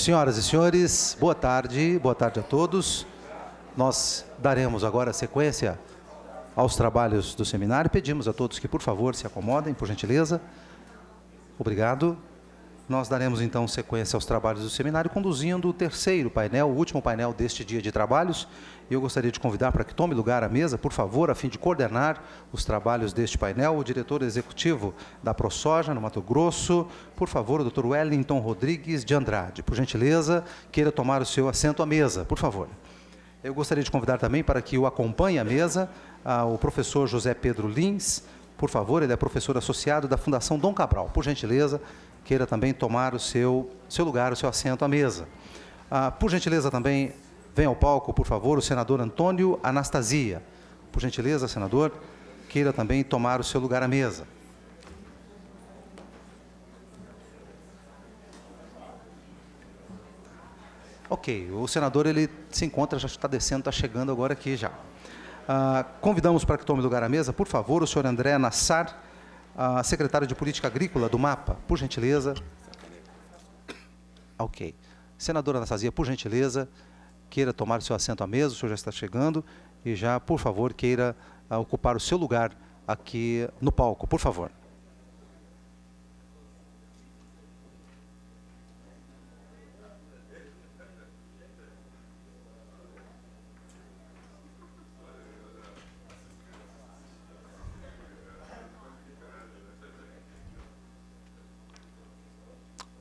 Senhoras e senhores, boa tarde, boa tarde a todos. Nós daremos agora sequência aos trabalhos do seminário. Pedimos a todos que, por favor, se acomodem, por gentileza. Obrigado. Nós daremos então sequência aos trabalhos do seminário, conduzindo o terceiro painel, o último painel deste dia de trabalhos. eu gostaria de convidar para que tome lugar à mesa, por favor, a fim de coordenar os trabalhos deste painel, o diretor executivo da ProSoja, no Mato Grosso, por favor, o doutor Wellington Rodrigues de Andrade. Por gentileza, queira tomar o seu assento à mesa, por favor. Eu gostaria de convidar também para que o acompanhe à mesa ah, o professor José Pedro Lins. Por favor, ele é professor associado da Fundação Dom Cabral. Por gentileza, queira também tomar o seu, seu lugar, o seu assento à mesa. Ah, por gentileza, também vem ao palco, por favor, o senador Antônio Anastasia. Por gentileza, senador, queira também tomar o seu lugar à mesa. Ok, o senador ele se encontra, já está descendo, está chegando agora aqui já. Ah, convidamos para que tome lugar à mesa, por favor, o senhor André Nassar a secretária de Política Agrícola do MAPA, por gentileza. Ah, ok. Senadora Anastasia, por gentileza, queira tomar o seu assento à mesa, o senhor já está chegando, e já, por favor, queira ah, ocupar o seu lugar aqui no palco, por favor.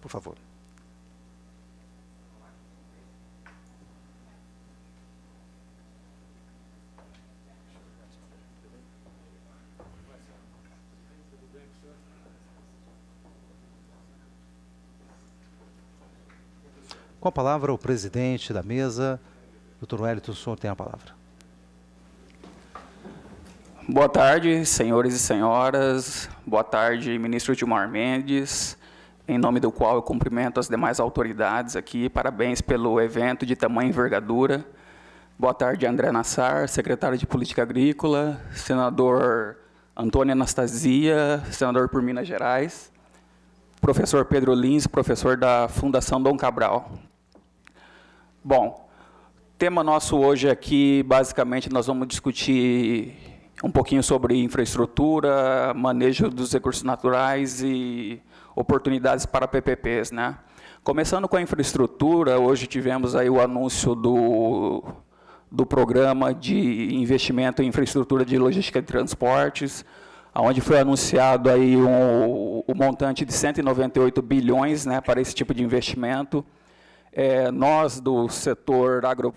por favor. Com a palavra, o presidente da mesa, doutor Wellington, o senhor tem a palavra. Boa tarde, senhores e senhoras. Boa tarde, ministro Gilmar Mendes, em nome do qual eu cumprimento as demais autoridades aqui. Parabéns pelo evento de tamanha envergadura. Boa tarde, André Nassar, secretário de Política Agrícola, senador Antônio Anastasia, senador por Minas Gerais, professor Pedro Lins, professor da Fundação Dom Cabral. Bom, tema nosso hoje aqui, basicamente, nós vamos discutir um pouquinho sobre infraestrutura, manejo dos recursos naturais e oportunidades para PPPs, né? Começando com a infraestrutura, hoje tivemos aí o anúncio do, do programa de investimento em infraestrutura de logística de transportes, onde foi anunciado aí um, um montante de 198 bilhões né, para esse tipo de investimento. É, nós, do setor agro,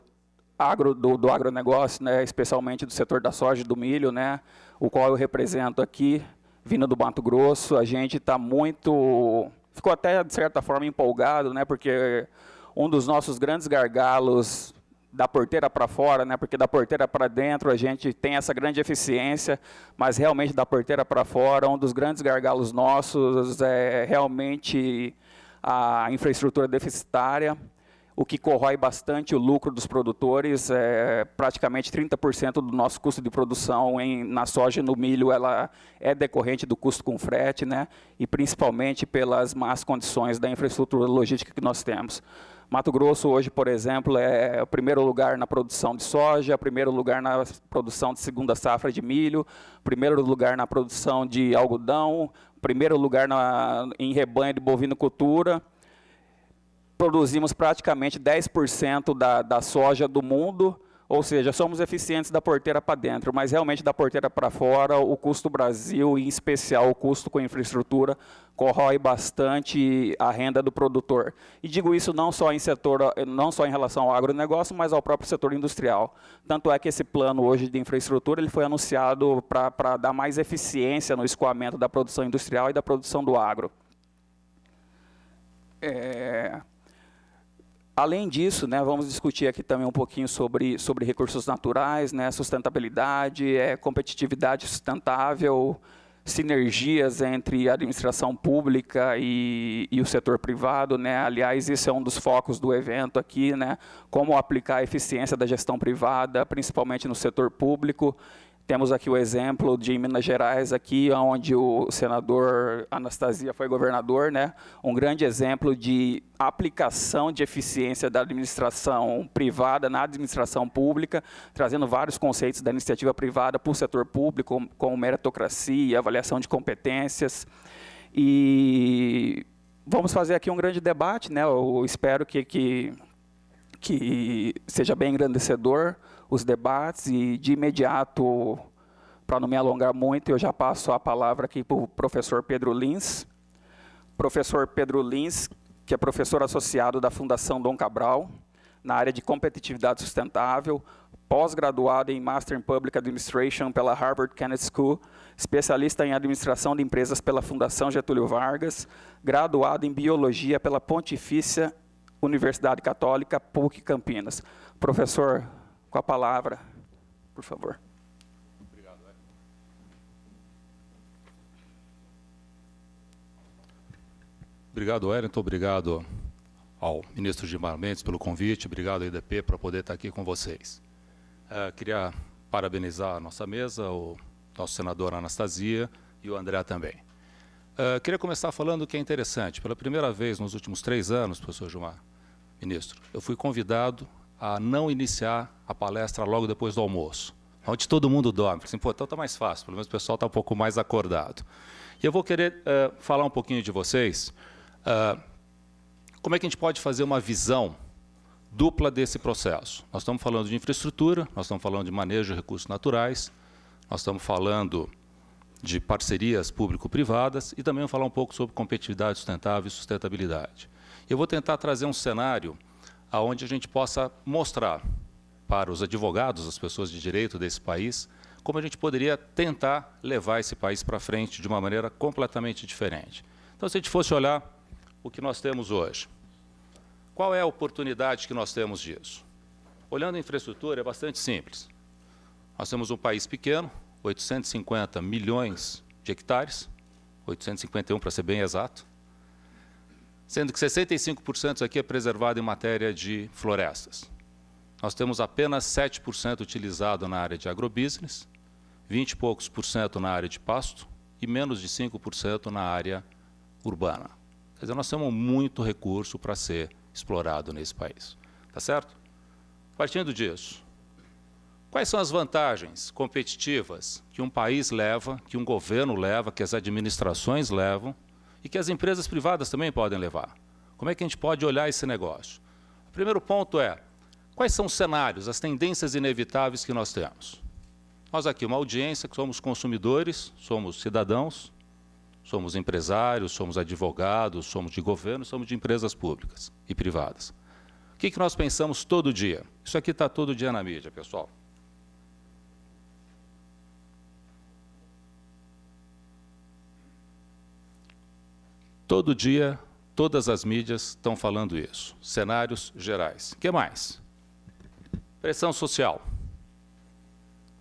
agro, do, do agronegócio, né, especialmente do setor da soja e do milho, né, o qual eu represento aqui, vindo do Mato Grosso. A gente está muito. Ficou até, de certa forma, empolgado, né, porque um dos nossos grandes gargalos da porteira para fora, né? Porque da porteira para dentro a gente tem essa grande eficiência, mas realmente da porteira para fora, um dos grandes gargalos nossos é realmente a infraestrutura deficitária o que corrói bastante o lucro dos produtores. É, praticamente 30% do nosso custo de produção em, na soja e no milho ela é decorrente do custo com frete, né? e principalmente pelas más condições da infraestrutura logística que nós temos. Mato Grosso hoje, por exemplo, é o primeiro lugar na produção de soja, primeiro lugar na produção de segunda safra de milho, primeiro lugar na produção de algodão, primeiro lugar na, em rebanho de bovinocultura produzimos praticamente 10% da, da soja do mundo, ou seja, somos eficientes da porteira para dentro, mas realmente da porteira para fora, o custo Brasil, em especial o custo com infraestrutura, corrói bastante a renda do produtor. E digo isso não só em setor, não só em relação ao agronegócio, mas ao próprio setor industrial. Tanto é que esse plano hoje de infraestrutura ele foi anunciado para dar mais eficiência no escoamento da produção industrial e da produção do agro. É... Além disso, né, vamos discutir aqui também um pouquinho sobre, sobre recursos naturais, né, sustentabilidade, é, competitividade sustentável, sinergias entre a administração pública e, e o setor privado. Né? Aliás, esse é um dos focos do evento aqui, né? como aplicar a eficiência da gestão privada, principalmente no setor público, temos aqui o exemplo de Minas Gerais, aqui onde o senador Anastasia foi governador, né? um grande exemplo de aplicação de eficiência da administração privada na administração pública, trazendo vários conceitos da iniciativa privada para o setor público, como meritocracia, avaliação de competências. E vamos fazer aqui um grande debate, né? eu espero que, que, que seja bem engrandecedor os debates e de imediato, para não me alongar muito, eu já passo a palavra aqui para o professor Pedro Lins. Professor Pedro Lins, que é professor associado da Fundação Dom Cabral, na área de competitividade sustentável, pós-graduado em Master in Public Administration pela Harvard Kennedy School, especialista em administração de empresas pela Fundação Getúlio Vargas, graduado em biologia pela Pontifícia Universidade Católica PUC Campinas. Professor, com a palavra, por favor. Obrigado, é. Obrigado, Wellington. Obrigado ao ministro Gilmar Mendes pelo convite. Obrigado, IDP, para poder estar aqui com vocês. Uh, queria parabenizar a nossa mesa, o nosso senador Anastasia e o André também. Uh, queria começar falando que é interessante. Pela primeira vez nos últimos três anos, professor Gilmar, ministro, eu fui convidado a não iniciar a palestra logo depois do almoço, onde todo mundo dorme. Assim, Pô, então está mais fácil, pelo menos o pessoal está um pouco mais acordado. E eu vou querer uh, falar um pouquinho de vocês uh, como é que a gente pode fazer uma visão dupla desse processo. Nós estamos falando de infraestrutura, nós estamos falando de manejo de recursos naturais, nós estamos falando de parcerias público-privadas e também vou falar um pouco sobre competitividade sustentável e sustentabilidade. Eu vou tentar trazer um cenário aonde a gente possa mostrar para os advogados, as pessoas de direito desse país, como a gente poderia tentar levar esse país para frente de uma maneira completamente diferente. Então, se a gente fosse olhar o que nós temos hoje, qual é a oportunidade que nós temos disso? Olhando a infraestrutura, é bastante simples. Nós temos um país pequeno, 850 milhões de hectares, 851 para ser bem exato, sendo que 65% aqui é preservado em matéria de florestas. Nós temos apenas 7% utilizado na área de agrobusiness, 20 e poucos por cento na área de pasto e menos de 5% na área urbana. Quer dizer, nós temos muito recurso para ser explorado nesse país. Tá certo? Partindo disso, quais são as vantagens competitivas que um país leva, que um governo leva, que as administrações levam e que as empresas privadas também podem levar. Como é que a gente pode olhar esse negócio? O primeiro ponto é, quais são os cenários, as tendências inevitáveis que nós temos? Nós aqui, uma audiência que somos consumidores, somos cidadãos, somos empresários, somos advogados, somos de governo, somos de empresas públicas e privadas. O que, que nós pensamos todo dia? Isso aqui está todo dia na mídia, pessoal. Todo dia, todas as mídias estão falando isso. Cenários gerais. O que mais? Pressão social.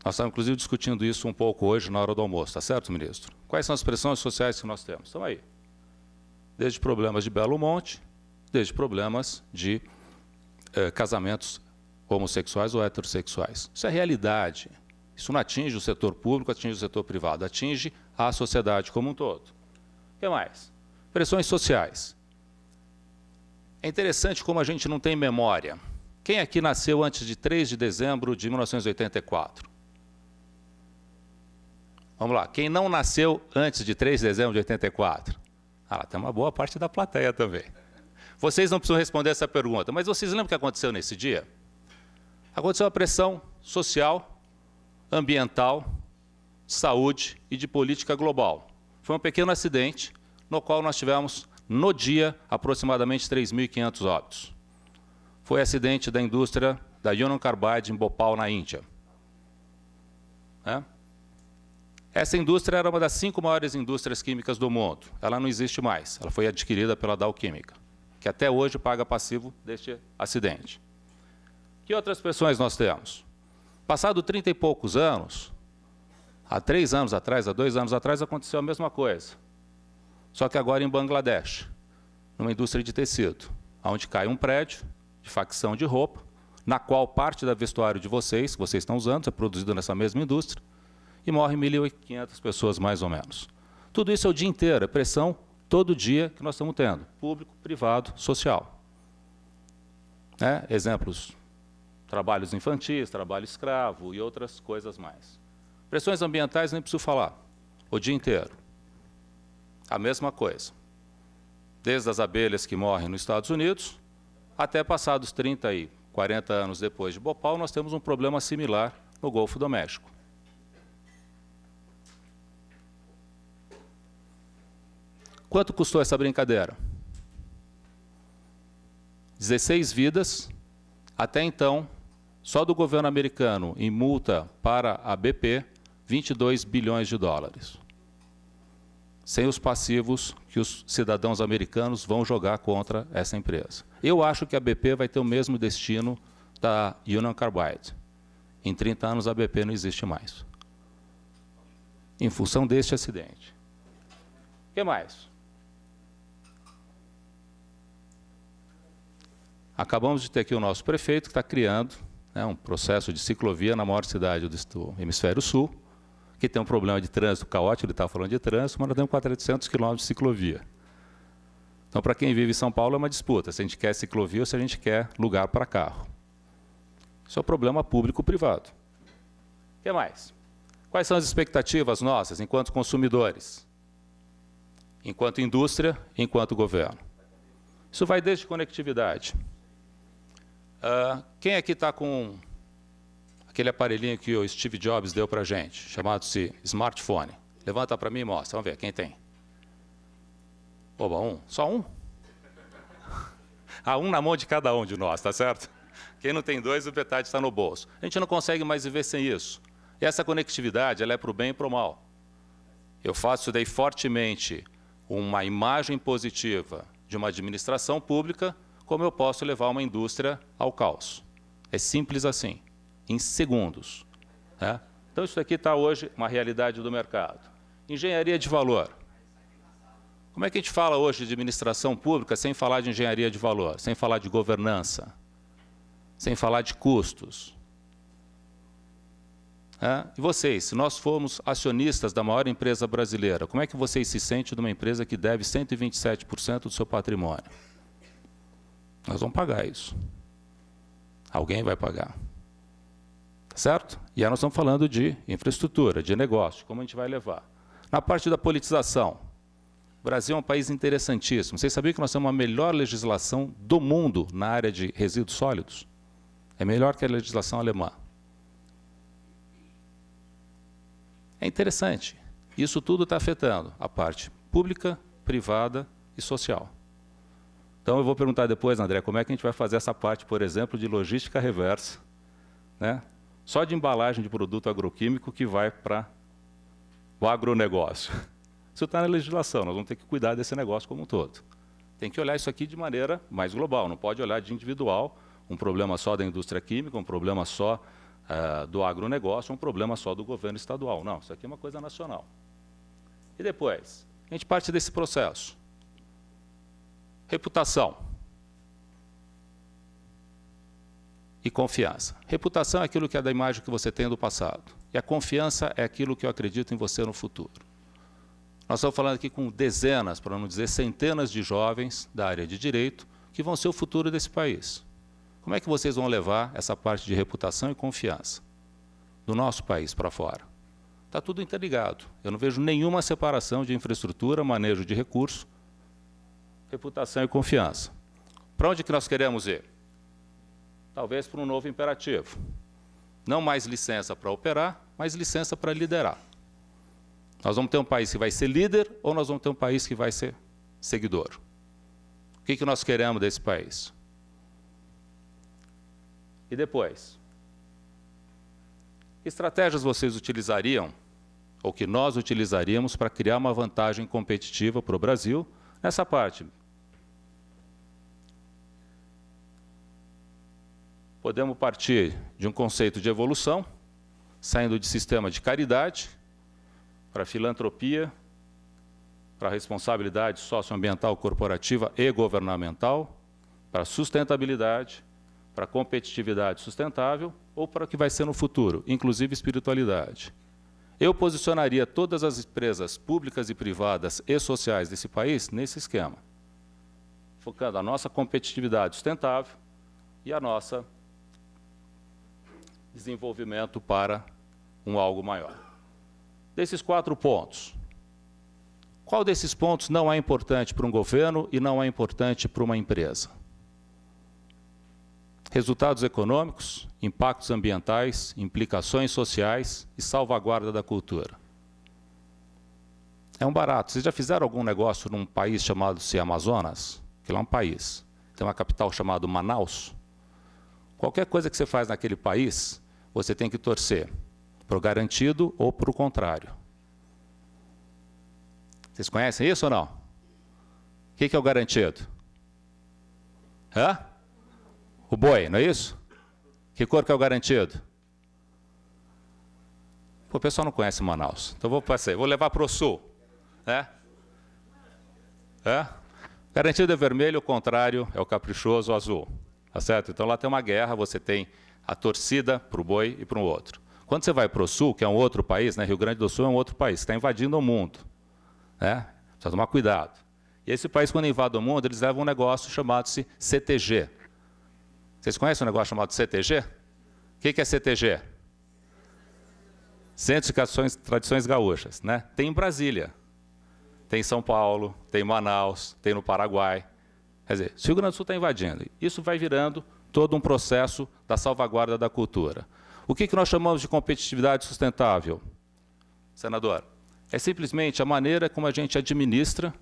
Nós estamos, inclusive, discutindo isso um pouco hoje na hora do almoço, tá certo, ministro? Quais são as pressões sociais que nós temos? Estão aí. Desde problemas de Belo Monte, desde problemas de eh, casamentos homossexuais ou heterossexuais. Isso é realidade. Isso não atinge o setor público, atinge o setor privado, atinge a sociedade como um todo. O que mais? Pressões sociais. É interessante como a gente não tem memória. Quem aqui nasceu antes de 3 de dezembro de 1984? Vamos lá, quem não nasceu antes de 3 de dezembro de 84? Ah, tem uma boa parte da plateia também. Vocês não precisam responder essa pergunta, mas vocês lembram o que aconteceu nesse dia? Aconteceu uma pressão social, ambiental, saúde e de política global. Foi um pequeno acidente no qual nós tivemos, no dia, aproximadamente 3.500 óbitos. Foi acidente da indústria da Union Carbide em Bhopal, na Índia. É? Essa indústria era uma das cinco maiores indústrias químicas do mundo. Ela não existe mais. Ela foi adquirida pela Dow Química, que até hoje paga passivo deste acidente. Que outras pressões nós temos? Passado 30 e poucos anos, há três anos atrás, há dois anos atrás, aconteceu a mesma coisa. Só que agora em Bangladesh, numa indústria de tecido, onde cai um prédio de facção de roupa, na qual parte da vestuário de vocês, que vocês estão usando, é produzido nessa mesma indústria, e morrem 1.500 pessoas mais ou menos. Tudo isso é o dia inteiro, é pressão todo dia que nós estamos tendo, público, privado, social. Né? Exemplos, trabalhos infantis, trabalho escravo e outras coisas mais. Pressões ambientais nem preciso falar, o dia inteiro. A mesma coisa. Desde as abelhas que morrem nos Estados Unidos, até passados 30 e 40 anos depois de Bhopal, nós temos um problema similar no Golfo do México. Quanto custou essa brincadeira? 16 vidas. Até então, só do governo americano em multa para a BP, 22 bilhões de dólares sem os passivos que os cidadãos americanos vão jogar contra essa empresa. Eu acho que a BP vai ter o mesmo destino da Union Carbide. Em 30 anos a BP não existe mais. Em função deste acidente. O que mais? Acabamos de ter aqui o nosso prefeito que está criando né, um processo de ciclovia na maior cidade do Hemisfério Sul que tem um problema de trânsito caótico, ele estava tá falando de trânsito, mas nós temos 400 quilômetros de ciclovia. Então, para quem vive em São Paulo, é uma disputa, se a gente quer ciclovia ou se a gente quer lugar para carro. Isso é um problema público-privado. O que mais? Quais são as expectativas nossas enquanto consumidores, enquanto indústria, enquanto governo? Isso vai desde conectividade. Uh, quem aqui está com aquele aparelhinho que o Steve Jobs deu para gente, chamado-se smartphone. Levanta para mim e mostra, vamos ver, quem tem? Oba, um? Só um? Há ah, um na mão de cada um de nós, tá certo? Quem não tem dois, o metade está no bolso. A gente não consegue mais viver sem isso. E essa conectividade, ela é para o bem e para o mal. Eu faço daí fortemente uma imagem positiva de uma administração pública, como eu posso levar uma indústria ao caos. É simples assim em segundos. Né? Então, isso aqui está hoje uma realidade do mercado. Engenharia de valor. Como é que a gente fala hoje de administração pública sem falar de engenharia de valor, sem falar de governança, sem falar de custos? É? E vocês, se nós formos acionistas da maior empresa brasileira, como é que vocês se sentem de uma empresa que deve 127% do seu patrimônio? Nós vamos pagar isso. Alguém vai pagar. Certo? E aí nós estamos falando de infraestrutura, de negócio, como a gente vai levar. Na parte da politização, o Brasil é um país interessantíssimo. Vocês sabiam que nós temos a melhor legislação do mundo na área de resíduos sólidos? É melhor que a legislação alemã. É interessante. Isso tudo está afetando a parte pública, privada e social. Então eu vou perguntar depois, André, como é que a gente vai fazer essa parte, por exemplo, de logística reversa, né? só de embalagem de produto agroquímico que vai para o agronegócio. Isso está na legislação, nós vamos ter que cuidar desse negócio como um todo. Tem que olhar isso aqui de maneira mais global, não pode olhar de individual, um problema só da indústria química, um problema só uh, do agronegócio, um problema só do governo estadual. Não, isso aqui é uma coisa nacional. E depois, a gente parte desse processo. Reputação. e confiança. Reputação é aquilo que é da imagem que você tem do passado. E a confiança é aquilo que eu acredito em você no futuro. Nós estamos falando aqui com dezenas, para não dizer centenas de jovens da área de direito que vão ser o futuro desse país. Como é que vocês vão levar essa parte de reputação e confiança do nosso país para fora? Está tudo interligado. Eu não vejo nenhuma separação de infraestrutura, manejo de recursos, reputação e confiança. Para onde que nós queremos ir? talvez para um novo imperativo. Não mais licença para operar, mas licença para liderar. Nós vamos ter um país que vai ser líder ou nós vamos ter um país que vai ser seguidor? O que, que nós queremos desse país? E depois? Que estratégias vocês utilizariam, ou que nós utilizaríamos, para criar uma vantagem competitiva para o Brasil nessa parte Podemos partir de um conceito de evolução, saindo de sistema de caridade para filantropia, para responsabilidade socioambiental corporativa e governamental, para sustentabilidade, para competitividade sustentável ou para o que vai ser no futuro, inclusive espiritualidade. Eu posicionaria todas as empresas públicas e privadas e sociais desse país nesse esquema, focando a nossa competitividade sustentável e a nossa desenvolvimento para um algo maior. Desses quatro pontos, qual desses pontos não é importante para um governo e não é importante para uma empresa? Resultados econômicos, impactos ambientais, implicações sociais e salvaguarda da cultura. É um barato. Vocês já fizeram algum negócio num país chamado-se Amazonas? Que lá é um país. Tem uma capital chamada Manaus? Qualquer coisa que você faz naquele país, você tem que torcer para o garantido ou para o contrário. Vocês conhecem isso ou não? O que é o garantido? Hã? O boi, não é isso? Que cor que é o garantido? Pô, o pessoal não conhece Manaus. Então vou passar, vou levar para o sul. É? É? Garantido é vermelho, o contrário é o caprichoso, o azul. Tá certo? Então lá tem uma guerra, você tem a torcida para o boi e para o outro. Quando você vai para o sul, que é um outro país, né? Rio Grande do Sul é um outro país, está invadindo o mundo. Né? Precisa tomar cuidado. E esse país, quando invade o mundo, eles levam um negócio chamado-se CTG. Vocês conhecem um negócio chamado CTG? O que é CTG? Centro de Tradições, Tradições Gaúchas. Né? Tem em Brasília, tem em São Paulo, tem em Manaus, tem no Paraguai, Quer dizer, se o Rio Grande do Sul está invadindo, isso vai virando todo um processo da salvaguarda da cultura. O que, que nós chamamos de competitividade sustentável, senador? É simplesmente a maneira como a gente administra,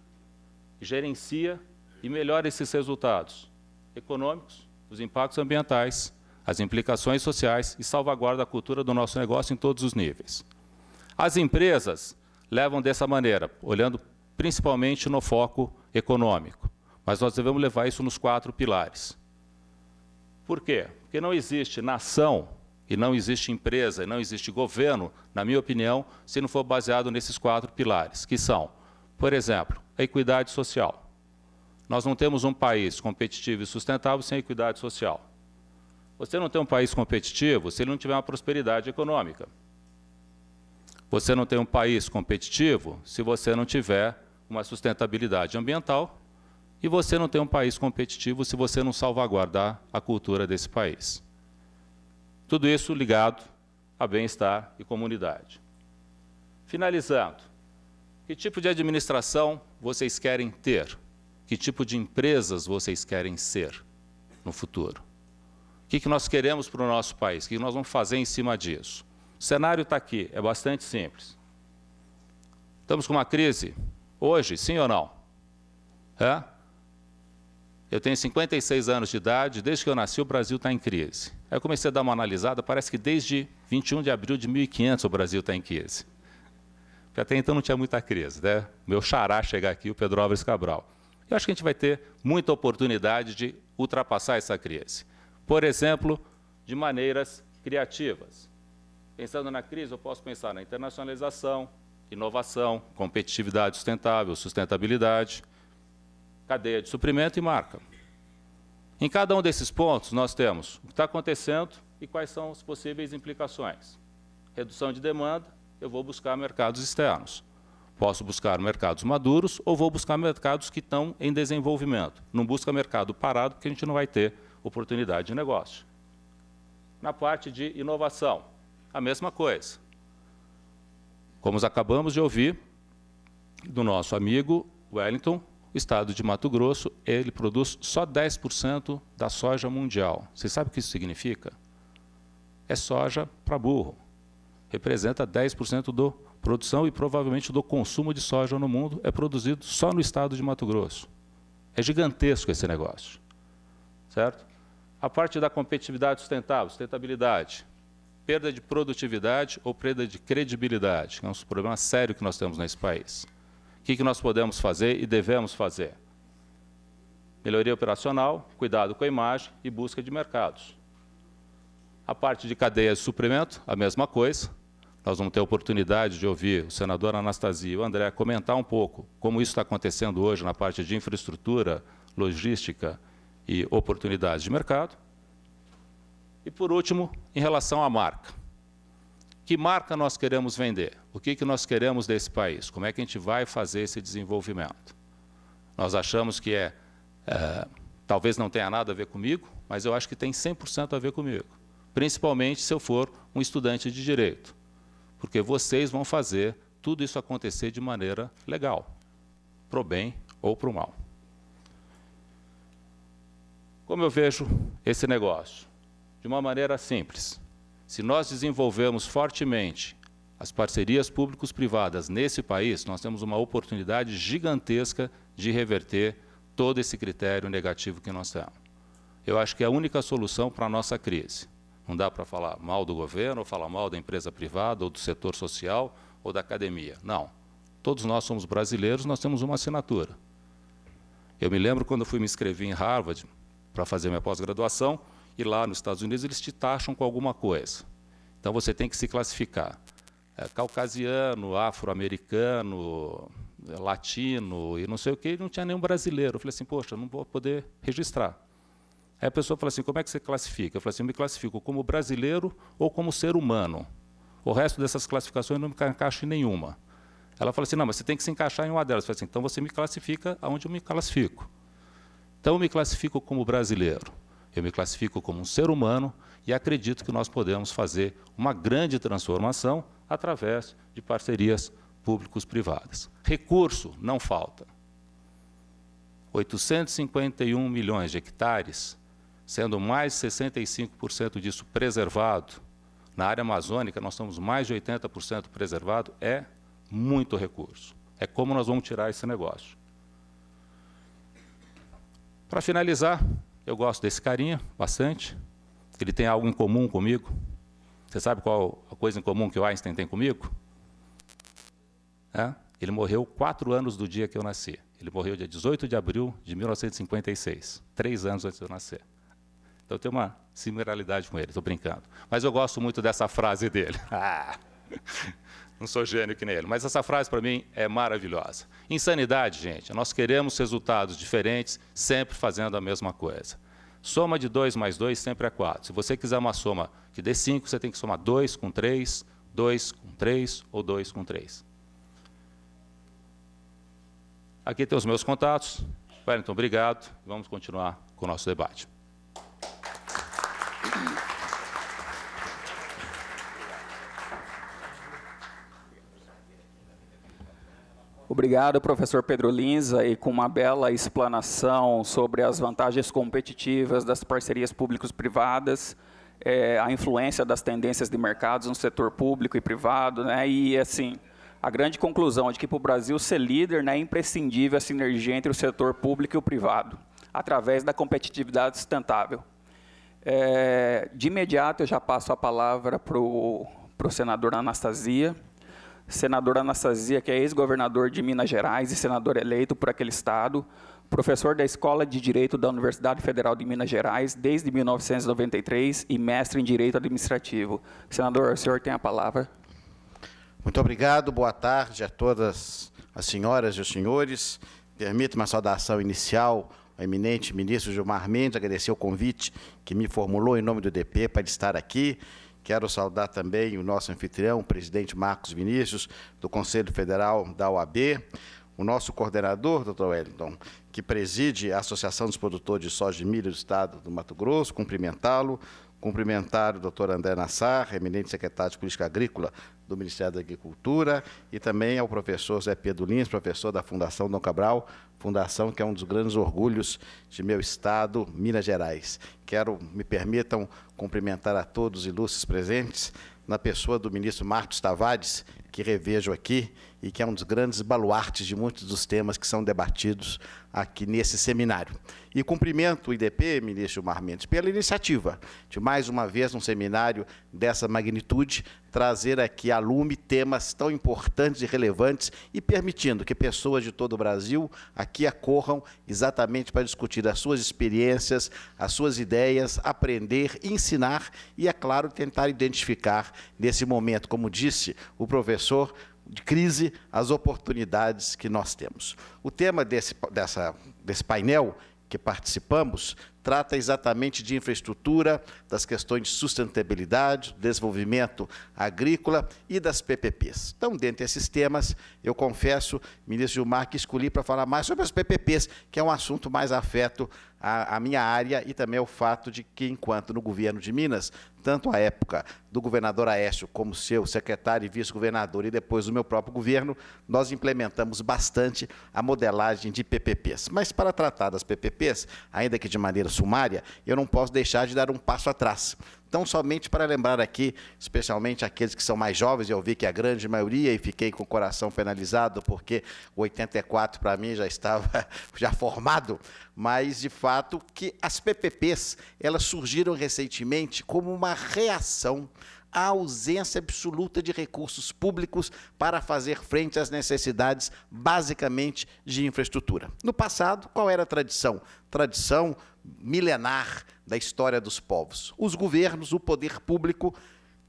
gerencia e melhora esses resultados econômicos, os impactos ambientais, as implicações sociais e salvaguarda a cultura do nosso negócio em todos os níveis. As empresas levam dessa maneira, olhando principalmente no foco econômico. Mas nós devemos levar isso nos quatro pilares. Por quê? Porque não existe nação e não existe empresa e não existe governo, na minha opinião, se não for baseado nesses quatro pilares, que são, por exemplo, a equidade social. Nós não temos um país competitivo e sustentável sem equidade social. Você não tem um país competitivo se ele não tiver uma prosperidade econômica. Você não tem um país competitivo se você não tiver uma sustentabilidade ambiental e você não tem um país competitivo se você não salvaguardar a cultura desse país. Tudo isso ligado a bem-estar e comunidade. Finalizando, que tipo de administração vocês querem ter? Que tipo de empresas vocês querem ser no futuro? O que, que nós queremos para o nosso país? O que nós vamos fazer em cima disso? O cenário está aqui, é bastante simples. Estamos com uma crise hoje, sim ou não? É? Eu tenho 56 anos de idade, desde que eu nasci o Brasil está em crise. Aí eu comecei a dar uma analisada, parece que desde 21 de abril de 1500 o Brasil está em crise. Porque até então não tinha muita crise, né? Meu xará chegar aqui, o Pedro Álvares Cabral. Eu acho que a gente vai ter muita oportunidade de ultrapassar essa crise. Por exemplo, de maneiras criativas. Pensando na crise, eu posso pensar na internacionalização, inovação, competitividade sustentável, sustentabilidade cadeia de suprimento e marca. Em cada um desses pontos, nós temos o que está acontecendo e quais são as possíveis implicações. Redução de demanda, eu vou buscar mercados externos. Posso buscar mercados maduros ou vou buscar mercados que estão em desenvolvimento. Não busca mercado parado, porque a gente não vai ter oportunidade de negócio. Na parte de inovação, a mesma coisa. Como acabamos de ouvir do nosso amigo Wellington, o estado de Mato Grosso, ele produz só 10% da soja mundial. Você sabe o que isso significa? É soja para burro. Representa 10% da produção e provavelmente do consumo de soja no mundo é produzido só no estado de Mato Grosso. É gigantesco esse negócio. Certo? A parte da competitividade sustentável, sustentabilidade, perda de produtividade ou perda de credibilidade, que é um problema sério que nós temos nesse país. O que, que nós podemos fazer e devemos fazer? Melhoria operacional, cuidado com a imagem e busca de mercados. A parte de cadeia de suprimento, a mesma coisa. Nós vamos ter a oportunidade de ouvir o senador Anastasia e o André comentar um pouco como isso está acontecendo hoje na parte de infraestrutura, logística e oportunidades de mercado. E, por último, em relação à marca. Que marca nós queremos vender? O que, que nós queremos desse país? Como é que a gente vai fazer esse desenvolvimento? Nós achamos que é, é talvez não tenha nada a ver comigo, mas eu acho que tem 100% a ver comigo. Principalmente se eu for um estudante de direito. Porque vocês vão fazer tudo isso acontecer de maneira legal, para o bem ou para o mal. Como eu vejo esse negócio? De uma maneira simples. Se nós desenvolvermos fortemente as parcerias públicos-privadas nesse país, nós temos uma oportunidade gigantesca de reverter todo esse critério negativo que nós temos. Eu acho que é a única solução para a nossa crise. Não dá para falar mal do governo, ou falar mal da empresa privada, ou do setor social, ou da academia. Não. Todos nós somos brasileiros, nós temos uma assinatura. Eu me lembro quando eu fui me inscrever em Harvard para fazer minha pós-graduação, e lá nos Estados Unidos eles te taxam com alguma coisa. Então você tem que se classificar. É, caucasiano, afro-americano, é, latino e não sei o que, não tinha nenhum brasileiro. Eu falei assim, poxa, não vou poder registrar. Aí a pessoa fala assim, como é que você classifica? Eu falei assim, eu me classifico como brasileiro ou como ser humano. O resto dessas classificações não me encaixa em nenhuma. Ela fala assim, não, mas você tem que se encaixar em uma delas. Eu falei assim, então você me classifica aonde eu me classifico. Então eu me classifico como brasileiro. Eu me classifico como um ser humano e acredito que nós podemos fazer uma grande transformação através de parcerias públicos privadas. Recurso não falta. 851 milhões de hectares, sendo mais 65% disso preservado. Na área amazônica, nós estamos mais de 80% preservado, é muito recurso. É como nós vamos tirar esse negócio. Para finalizar, eu gosto desse carinha bastante. Ele tem algo em comum comigo. Você sabe qual a coisa em comum que o Einstein tem comigo? É? Ele morreu quatro anos do dia que eu nasci. Ele morreu dia 18 de abril de 1956, três anos antes de eu nascer. Então eu tenho uma similaridade com ele, estou brincando. Mas eu gosto muito dessa frase dele. Ah! não sou gênio que nem ele, mas essa frase para mim é maravilhosa. Insanidade, gente, nós queremos resultados diferentes, sempre fazendo a mesma coisa. Soma de 2 mais 2 sempre é 4. Se você quiser uma soma que dê 5, você tem que somar 2 com 3, 2 com 3 ou 2 com 3. Aqui tem os meus contatos. Wellington, obrigado. Vamos continuar com o nosso debate. Obrigado, professor Pedro Linza, e com uma bela explanação sobre as vantagens competitivas das parcerias públicos-privadas, é, a influência das tendências de mercados no setor público e privado, né? E assim, a grande conclusão é de que para o Brasil ser líder né, é imprescindível a sinergia entre o setor público e o privado, através da competitividade sustentável. É, de imediato, eu já passo a palavra para o senador Anastasia senador Anastasia, que é ex-governador de Minas Gerais e senador eleito por aquele estado, professor da Escola de Direito da Universidade Federal de Minas Gerais desde 1993 e mestre em Direito Administrativo. Senador, o senhor tem a palavra. Muito obrigado, boa tarde a todas as senhoras e os senhores. Permito uma saudação inicial ao eminente ministro Gilmar Mendes, agradecer o convite que me formulou em nome do DP para estar aqui Quero saudar também o nosso anfitrião, o presidente Marcos Vinícius, do Conselho Federal da OAB, o nosso coordenador, doutor Wellington, que preside a Associação dos Produtores de Soja e Milho do Estado do Mato Grosso, cumprimentá-lo, Cumprimentar o doutor André Nassar, eminente secretário de Política Agrícola do Ministério da Agricultura, e também ao professor Zé Pedro Lins, professor da Fundação Dom Cabral, fundação que é um dos grandes orgulhos de meu estado, Minas Gerais. Quero, me permitam, cumprimentar a todos os ilustres presentes, na pessoa do ministro Marcos Tavares, que revejo aqui e que é um dos grandes baluartes de muitos dos temas que são debatidos aqui nesse seminário. E cumprimento o IDP, ministro Mendes, pela iniciativa de mais uma vez um seminário dessa magnitude, trazer aqui a lume temas tão importantes e relevantes e permitindo que pessoas de todo o Brasil aqui acorram exatamente para discutir as suas experiências, as suas ideias, aprender, ensinar e, é claro, tentar identificar nesse momento, como disse o professor, de crise, as oportunidades que nós temos. O tema desse, dessa, desse painel que participamos trata exatamente de infraestrutura, das questões de sustentabilidade, desenvolvimento agrícola e das PPPs. Então, dentre esses temas, eu confesso, ministro Gilmar, que escolhi para falar mais sobre as PPPs, que é um assunto mais afeto a, a, minha área e também o fato de que, enquanto no governo de Minas, tanto a época do governador Aécio como seu secretário e vice-governador e depois o meu próprio governo, nós implementamos bastante a modelagem de PPPs. Mas para tratar das PPPs, ainda que de maneira sumária, eu não posso deixar de dar um passo atrás. Então, somente para lembrar aqui, especialmente aqueles que são mais jovens, eu vi que a grande maioria, e fiquei com o coração penalizado, porque 84 para mim já estava já formado, mas de fato que as PPPs, elas surgiram recentemente como uma reação a ausência absoluta de recursos públicos para fazer frente às necessidades, basicamente, de infraestrutura. No passado, qual era a tradição? Tradição milenar da história dos povos. Os governos, o poder público,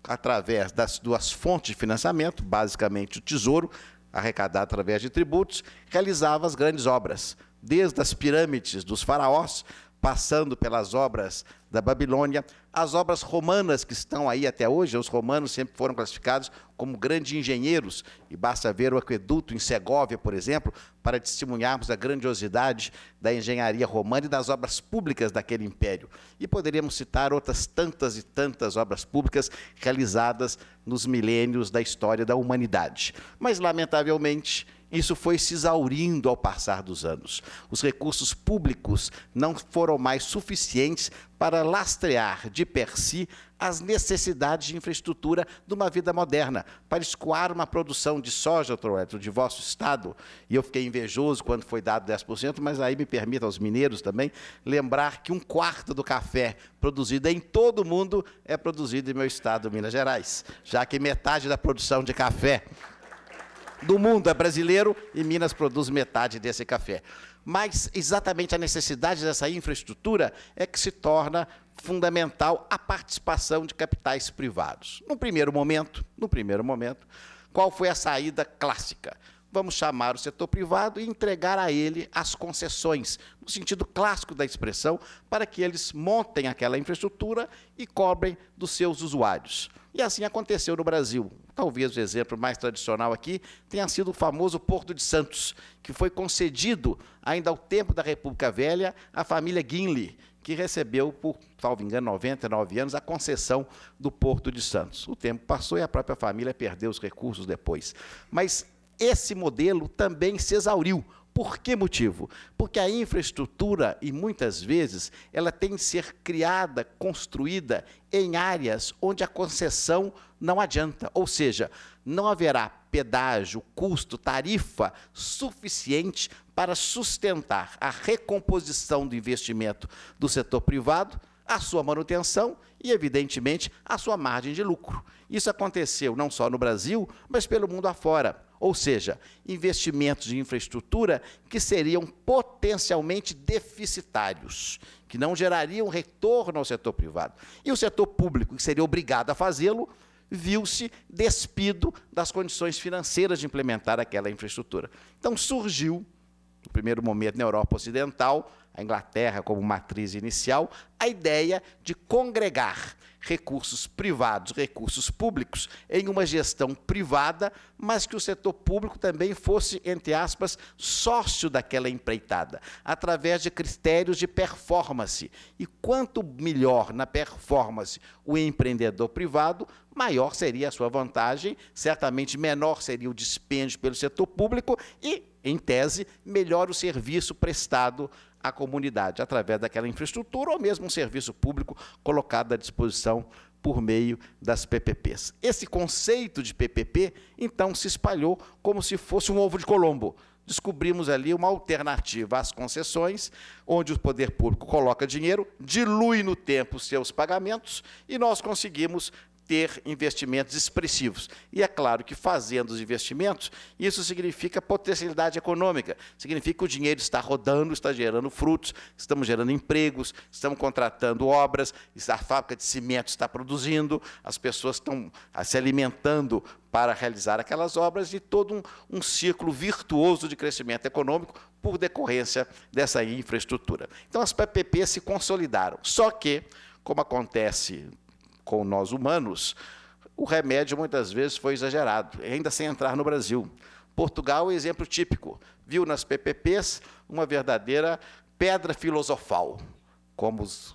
através das duas fontes de financiamento, basicamente o tesouro, arrecadado através de tributos, realizava as grandes obras, desde as pirâmides dos faraós passando pelas obras da Babilônia, as obras romanas que estão aí até hoje, os romanos sempre foram classificados como grandes engenheiros, e basta ver o aqueduto em Segóvia, por exemplo, para testemunharmos a grandiosidade da engenharia romana e das obras públicas daquele império. E poderíamos citar outras tantas e tantas obras públicas realizadas nos milênios da história da humanidade. Mas, lamentavelmente, isso foi se exaurindo ao passar dos anos. Os recursos públicos não foram mais suficientes para lastrear de per si as necessidades de infraestrutura de uma vida moderna, para escoar uma produção de soja, Troeto, de vosso Estado. E eu fiquei invejoso quando foi dado 10%, mas aí me permita aos mineiros também lembrar que um quarto do café produzido em todo o mundo é produzido em meu estado, Minas Gerais, já que metade da produção de café do mundo é brasileiro e Minas produz metade desse café. Mas exatamente a necessidade dessa infraestrutura é que se torna fundamental a participação de capitais privados. No primeiro momento, no primeiro momento, qual foi a saída clássica? vamos chamar o setor privado e entregar a ele as concessões, no sentido clássico da expressão, para que eles montem aquela infraestrutura e cobrem dos seus usuários. E assim aconteceu no Brasil. Talvez o exemplo mais tradicional aqui tenha sido o famoso Porto de Santos, que foi concedido ainda ao tempo da República Velha à família Guinle, que recebeu, por, salvo engano, 99 anos, a concessão do Porto de Santos. O tempo passou e a própria família perdeu os recursos depois. Mas esse modelo também se exauriu. Por que motivo? Porque a infraestrutura, e muitas vezes, ela tem que ser criada, construída em áreas onde a concessão não adianta. Ou seja, não haverá pedágio, custo, tarifa suficiente para sustentar a recomposição do investimento do setor privado, a sua manutenção e, evidentemente, a sua margem de lucro. Isso aconteceu não só no Brasil, mas pelo mundo afora ou seja, investimentos de infraestrutura que seriam potencialmente deficitários, que não gerariam retorno ao setor privado. E o setor público, que seria obrigado a fazê-lo, viu-se despido das condições financeiras de implementar aquela infraestrutura. Então surgiu, no primeiro momento na Europa Ocidental, a Inglaterra como matriz inicial, a ideia de congregar recursos privados, recursos públicos, em uma gestão privada, mas que o setor público também fosse, entre aspas, sócio daquela empreitada, através de critérios de performance. E quanto melhor na performance o empreendedor privado, maior seria a sua vantagem, certamente menor seria o dispêndio pelo setor público e, em tese, melhor o serviço prestado à comunidade, através daquela infraestrutura ou mesmo um serviço público colocado à disposição por meio das PPPs. Esse conceito de PPP, então, se espalhou como se fosse um ovo de Colombo. Descobrimos ali uma alternativa às concessões, onde o poder público coloca dinheiro, dilui no tempo seus pagamentos e nós conseguimos ter investimentos expressivos. E é claro que fazendo os investimentos, isso significa potencialidade econômica, significa que o dinheiro está rodando, está gerando frutos, estamos gerando empregos, estamos contratando obras, a fábrica de cimento está produzindo, as pessoas estão ah, se alimentando para realizar aquelas obras e todo um, um círculo virtuoso de crescimento econômico por decorrência dessa infraestrutura. Então, as PPP se consolidaram. Só que, como acontece com nós humanos, o remédio muitas vezes foi exagerado, ainda sem entrar no Brasil. Portugal é exemplo típico. Viu nas PPPs uma verdadeira pedra filosofal, como os,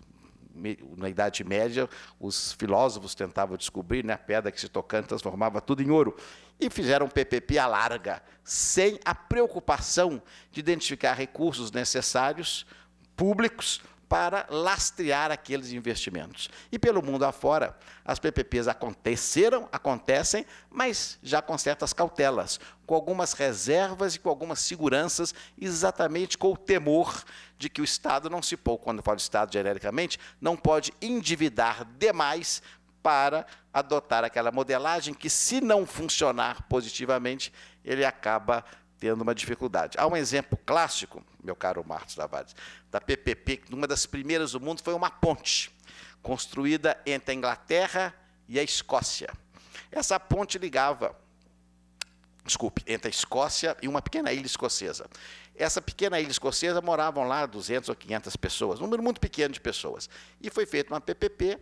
na Idade Média os filósofos tentavam descobrir, né, a pedra que se tocando transformava tudo em ouro. E fizeram PPP à larga, sem a preocupação de identificar recursos necessários, públicos, para lastrear aqueles investimentos. E pelo mundo afora, as PPPs aconteceram, acontecem, mas já com certas cautelas, com algumas reservas e com algumas seguranças, exatamente com o temor de que o Estado não se pôr quando falo Estado genericamente, não pode endividar demais para adotar aquela modelagem que, se não funcionar positivamente, ele acaba tendo uma dificuldade. Há um exemplo clássico, meu caro Marcos Tavares, da PPP, que uma das primeiras do mundo foi uma ponte construída entre a Inglaterra e a Escócia. Essa ponte ligava, desculpe, entre a Escócia e uma pequena ilha escocesa. Essa pequena ilha escocesa moravam lá 200 ou 500 pessoas, um número muito pequeno de pessoas. E foi feita uma PPP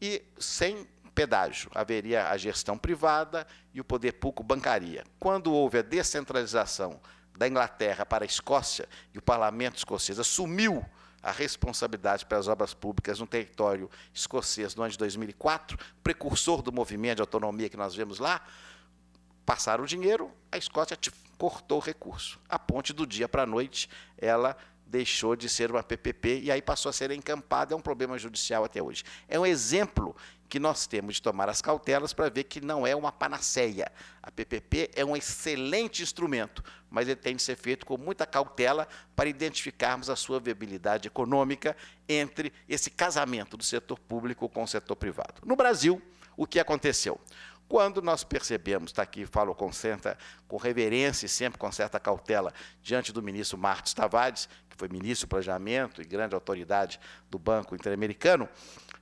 e sem pedágio, haveria a gestão privada e o poder público bancaria. Quando houve a descentralização da Inglaterra para a Escócia e o parlamento escocês assumiu a responsabilidade pelas obras públicas no território escocês no ano de 2004, precursor do movimento de autonomia que nós vemos lá, passaram o dinheiro, a Escócia cortou o recurso. A ponte do dia para a noite, ela deixou de ser uma PPP e aí passou a ser encampada, é um problema judicial até hoje. É um exemplo que nós temos de tomar as cautelas para ver que não é uma panaceia. A PPP é um excelente instrumento, mas ele tem de ser feito com muita cautela para identificarmos a sua viabilidade econômica entre esse casamento do setor público com o setor privado. No Brasil, o que aconteceu? Quando nós percebemos, está aqui, falo com, certa, com reverência e sempre com certa cautela, diante do ministro Martins Tavares, foi ministro do Planejamento e grande autoridade do Banco Interamericano,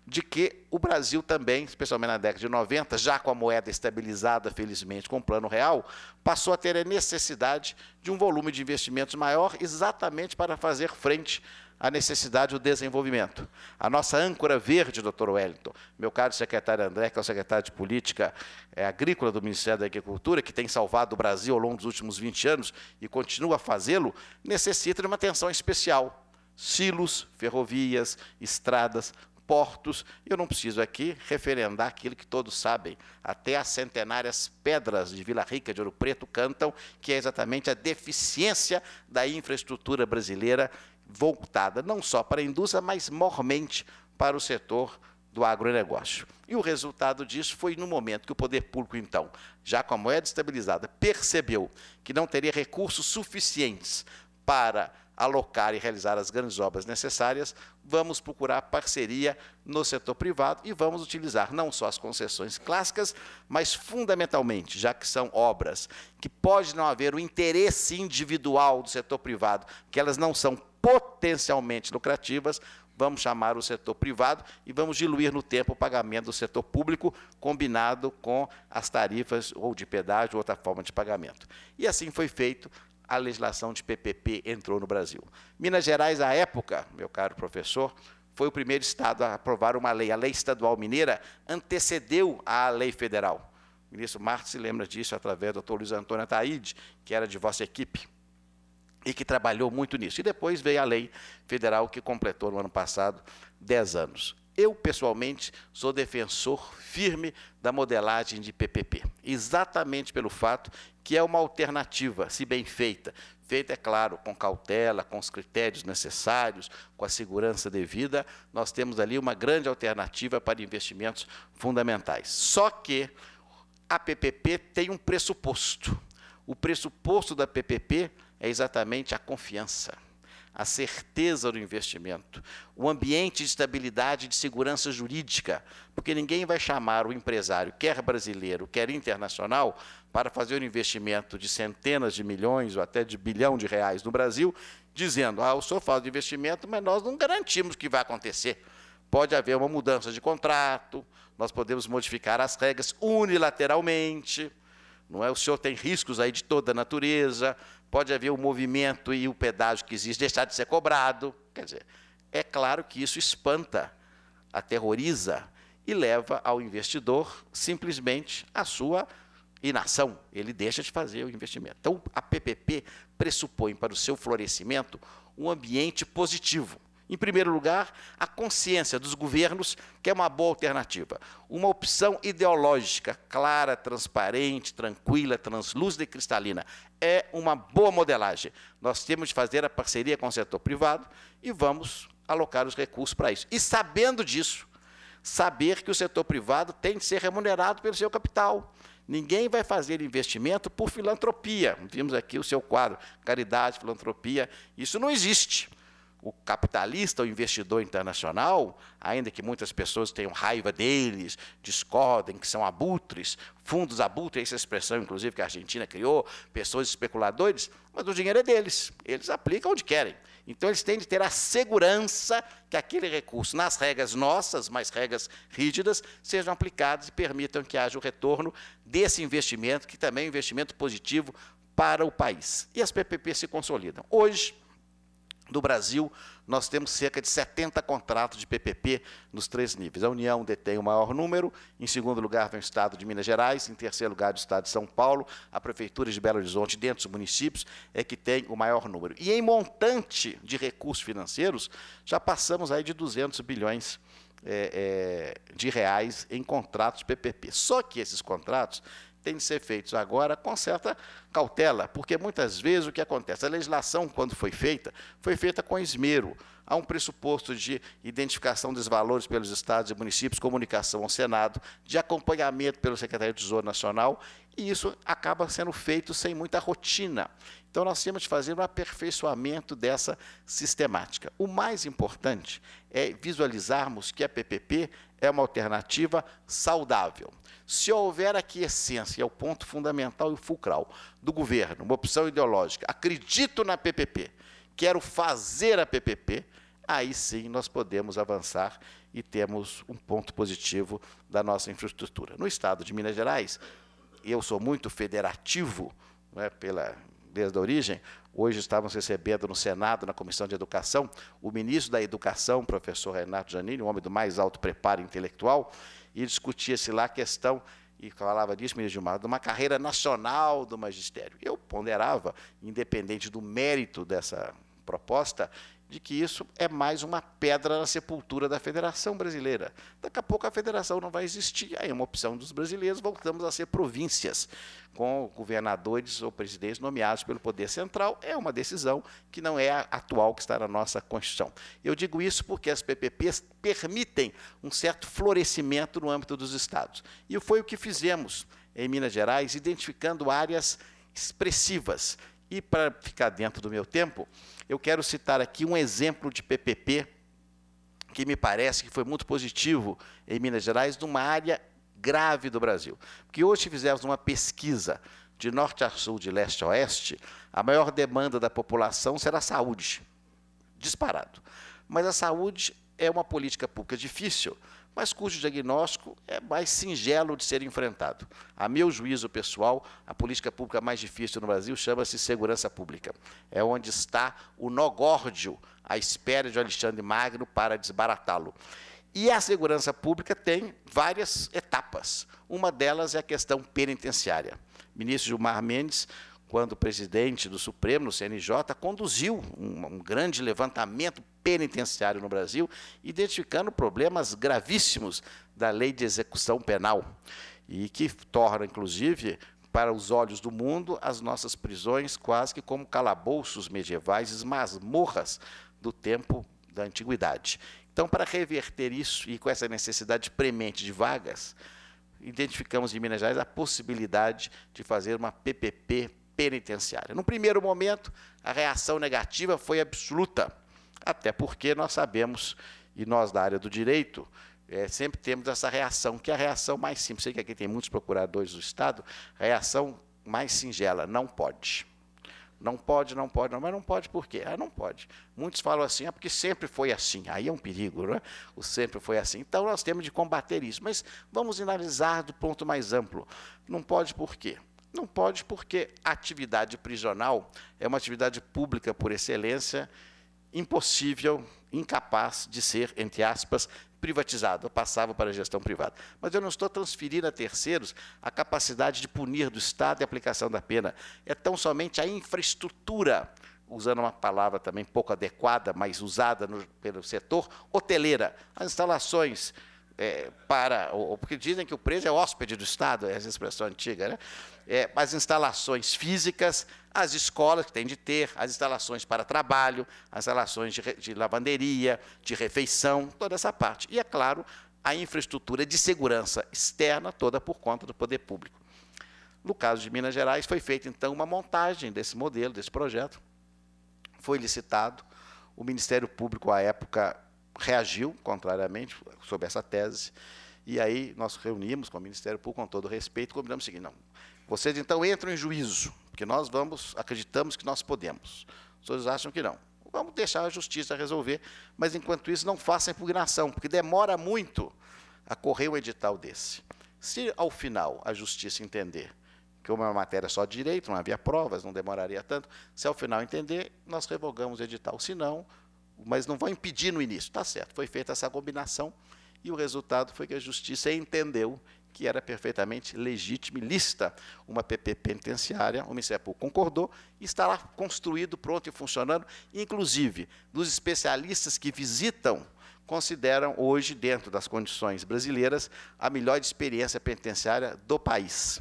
de que o Brasil também, especialmente na década de 90, já com a moeda estabilizada, felizmente, com o plano real, passou a ter a necessidade de um volume de investimentos maior, exatamente para fazer frente a necessidade do desenvolvimento. A nossa âncora verde, doutor Wellington, meu caro secretário André, que é o secretário de Política é, Agrícola do Ministério da Agricultura, que tem salvado o Brasil ao longo dos últimos 20 anos e continua a fazê-lo, necessita de uma atenção especial. Silos, ferrovias, estradas, portos. Eu não preciso aqui referendar aquilo que todos sabem. Até as centenárias pedras de Vila Rica de Ouro Preto cantam, que é exatamente a deficiência da infraestrutura brasileira voltada não só para a indústria, mas mormente para o setor do agronegócio. E o resultado disso foi no momento que o poder público, então, já com a moeda estabilizada, percebeu que não teria recursos suficientes para alocar e realizar as grandes obras necessárias, vamos procurar parceria no setor privado e vamos utilizar não só as concessões clássicas, mas fundamentalmente, já que são obras que pode não haver o interesse individual do setor privado, que elas não são potencialmente lucrativas, vamos chamar o setor privado e vamos diluir no tempo o pagamento do setor público, combinado com as tarifas ou de pedágio ou outra forma de pagamento. E assim foi feito, a legislação de PPP entrou no Brasil. Minas Gerais, à época, meu caro professor, foi o primeiro estado a aprovar uma lei. A lei estadual mineira antecedeu à lei federal. O ministro Martins se lembra disso através do doutor Luiz Antônio Ataíde, que era de vossa equipe e que trabalhou muito nisso. E depois veio a lei federal que completou no ano passado 10 anos. Eu, pessoalmente, sou defensor firme da modelagem de PPP, exatamente pelo fato que é uma alternativa, se bem feita. Feita, é claro, com cautela, com os critérios necessários, com a segurança devida, nós temos ali uma grande alternativa para investimentos fundamentais. Só que a PPP tem um pressuposto. O pressuposto da PPP é exatamente a confiança, a certeza do investimento, o ambiente de estabilidade e de segurança jurídica, porque ninguém vai chamar o empresário, quer brasileiro, quer internacional, para fazer um investimento de centenas de milhões ou até de bilhão de reais no Brasil, dizendo: ah, o senhor faz de investimento, mas nós não garantimos que vai acontecer. Pode haver uma mudança de contrato, nós podemos modificar as regras unilateralmente. Não é? O senhor tem riscos aí de toda natureza, Pode haver o movimento e o pedágio que existe deixar de ser cobrado. Quer dizer, é claro que isso espanta, aterroriza e leva ao investidor simplesmente a sua inação. Ele deixa de fazer o investimento. Então, a PPP pressupõe para o seu florescimento um ambiente positivo. Em primeiro lugar, a consciência dos governos que é uma boa alternativa. Uma opção ideológica, clara, transparente, tranquila, translúcida e cristalina. É uma boa modelagem. Nós temos de fazer a parceria com o setor privado e vamos alocar os recursos para isso. E sabendo disso, saber que o setor privado tem de ser remunerado pelo seu capital. Ninguém vai fazer investimento por filantropia. Vimos aqui o seu quadro, caridade, filantropia. Isso não existe o capitalista, o investidor internacional, ainda que muitas pessoas tenham raiva deles, discordem, que são abutres, fundos abutres, essa expressão, inclusive, que a Argentina criou, pessoas especuladores, mas o dinheiro é deles, eles aplicam onde querem. Então, eles têm de ter a segurança que aquele recurso, nas regras nossas, mas regras rígidas, sejam aplicadas e permitam que haja o retorno desse investimento, que também é um investimento positivo para o país. E as PPP se consolidam. Hoje, do Brasil, nós temos cerca de 70 contratos de PPP nos três níveis. A União detém o maior número, em segundo lugar vem o Estado de Minas Gerais, em terceiro lugar o Estado de São Paulo, a Prefeitura de Belo Horizonte, dentro dos municípios, é que tem o maior número. E em montante de recursos financeiros, já passamos aí de 200 bilhões é, é, de reais em contratos PPP. Só que esses contratos têm de ser feitos agora com certa cautela, porque muitas vezes o que acontece? A legislação, quando foi feita, foi feita com esmero. Há um pressuposto de identificação dos valores pelos estados e municípios, comunicação ao Senado, de acompanhamento pelo Secretário do Tesouro Nacional, e isso acaba sendo feito sem muita rotina. Então, nós temos de fazer um aperfeiçoamento dessa sistemática. O mais importante é visualizarmos que a PPP é uma alternativa saudável. Se houver aqui essência, é o ponto fundamental e fulcral do governo, uma opção ideológica, acredito na PPP, quero fazer a PPP, aí sim nós podemos avançar e temos um ponto positivo da nossa infraestrutura. No estado de Minas Gerais, eu sou muito federativo, né, pela desde a origem, hoje estávamos recebendo no Senado, na Comissão de Educação, o ministro da Educação, professor Renato Janini, um homem do mais alto preparo intelectual, e discutia-se lá a questão e falava disso, ministro Gilmar, de uma carreira nacional do magistério. Eu ponderava, independente do mérito dessa proposta, de que isso é mais uma pedra na sepultura da Federação Brasileira. Daqui a pouco a federação não vai existir, aí é uma opção dos brasileiros, voltamos a ser províncias, com governadores ou presidentes nomeados pelo Poder Central. É uma decisão que não é a atual que está na nossa Constituição. Eu digo isso porque as PPPs permitem um certo florescimento no âmbito dos estados. E foi o que fizemos em Minas Gerais, identificando áreas expressivas e para ficar dentro do meu tempo, eu quero citar aqui um exemplo de PPP que me parece que foi muito positivo em Minas Gerais, numa área grave do Brasil. Porque hoje fizemos uma pesquisa de norte a sul, de leste a oeste, a maior demanda da população será a saúde. Disparado. Mas a saúde é uma política pública difícil, mas cujo diagnóstico é mais singelo de ser enfrentado. A meu juízo pessoal, a política pública mais difícil no Brasil chama-se segurança pública. É onde está o nó górdio à espera de Alexandre Magno para desbaratá-lo. E a segurança pública tem várias etapas. Uma delas é a questão penitenciária. O ministro Gilmar Mendes, quando presidente do Supremo, no CNJ, conduziu um, um grande levantamento penitenciário no Brasil, identificando problemas gravíssimos da lei de execução penal e que torna, inclusive, para os olhos do mundo, as nossas prisões quase que como calabouços medievais, masmorras do tempo da antiguidade. Então, para reverter isso e com essa necessidade premente de vagas, identificamos em Minas Gerais a possibilidade de fazer uma PPP penitenciária. No primeiro momento, a reação negativa foi absoluta até porque nós sabemos, e nós da área do direito, é, sempre temos essa reação, que é a reação mais simples. Sei que aqui tem muitos procuradores do Estado, reação mais singela, não pode. Não pode, não pode, não, mas não pode por quê? Ah, não pode. Muitos falam assim, é porque sempre foi assim. Aí é um perigo, é? O sempre foi assim. Então nós temos de combater isso. Mas vamos analisar do ponto mais amplo. Não pode por quê? Não pode porque a atividade prisional é uma atividade pública por excelência impossível, incapaz de ser, entre aspas, privatizado, eu passava para a gestão privada. Mas eu não estou transferindo a terceiros a capacidade de punir do Estado e aplicação da pena. É tão somente a infraestrutura, usando uma palavra também pouco adequada, mas usada no, pelo setor, hoteleira, as instalações é, para. Ou, porque dizem que o preso é hóspede do Estado, é essa expressão antiga, né? É, as instalações físicas, as escolas que tem de ter, as instalações para trabalho, as instalações de, de lavanderia, de refeição, toda essa parte. E, é claro, a infraestrutura de segurança externa, toda por conta do poder público. No caso de Minas Gerais, foi feita, então, uma montagem desse modelo, desse projeto. Foi licitado. O Ministério Público, à época, reagiu contrariamente sobre essa tese, e aí nós reunimos com o Ministério Público, com todo respeito, e combinamos o seguinte, não, vocês então entram em juízo, porque nós vamos, acreditamos que nós podemos. Os senhores acham que não. Vamos deixar a justiça resolver, mas enquanto isso não faça impugnação, porque demora muito a correr um edital desse. Se ao final a justiça entender que uma matéria é só de direito, não havia provas, não demoraria tanto, se ao final entender, nós revogamos o edital. Se não, mas não vão impedir no início. está certo, foi feita essa combinação e o resultado foi que a justiça entendeu que era perfeitamente legítima e lícita uma PP penitenciária, o público concordou, e está lá construído, pronto e funcionando. Inclusive, dos especialistas que visitam, consideram hoje, dentro das condições brasileiras, a melhor experiência penitenciária do país.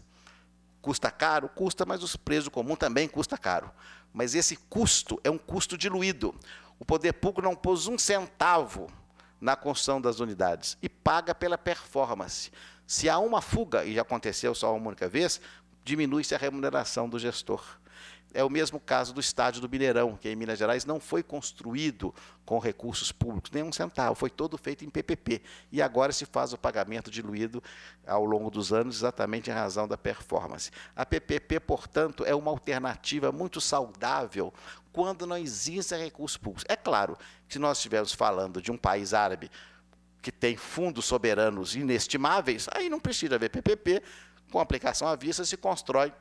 Custa caro? Custa, mas os presos comum também custa caro. Mas esse custo é um custo diluído. O poder público não pôs um centavo na construção das unidades e paga pela performance. Se há uma fuga, e já aconteceu só uma única vez, diminui-se a remuneração do gestor. É o mesmo caso do estádio do Mineirão, que em Minas Gerais não foi construído com recursos públicos, nem um centavo, foi todo feito em PPP. E agora se faz o pagamento diluído ao longo dos anos, exatamente em razão da performance. A PPP, portanto, é uma alternativa muito saudável quando não existem recursos públicos. É claro que se nós estivermos falando de um país árabe que tem fundos soberanos inestimáveis, aí não precisa haver PPP, com aplicação à vista se constrói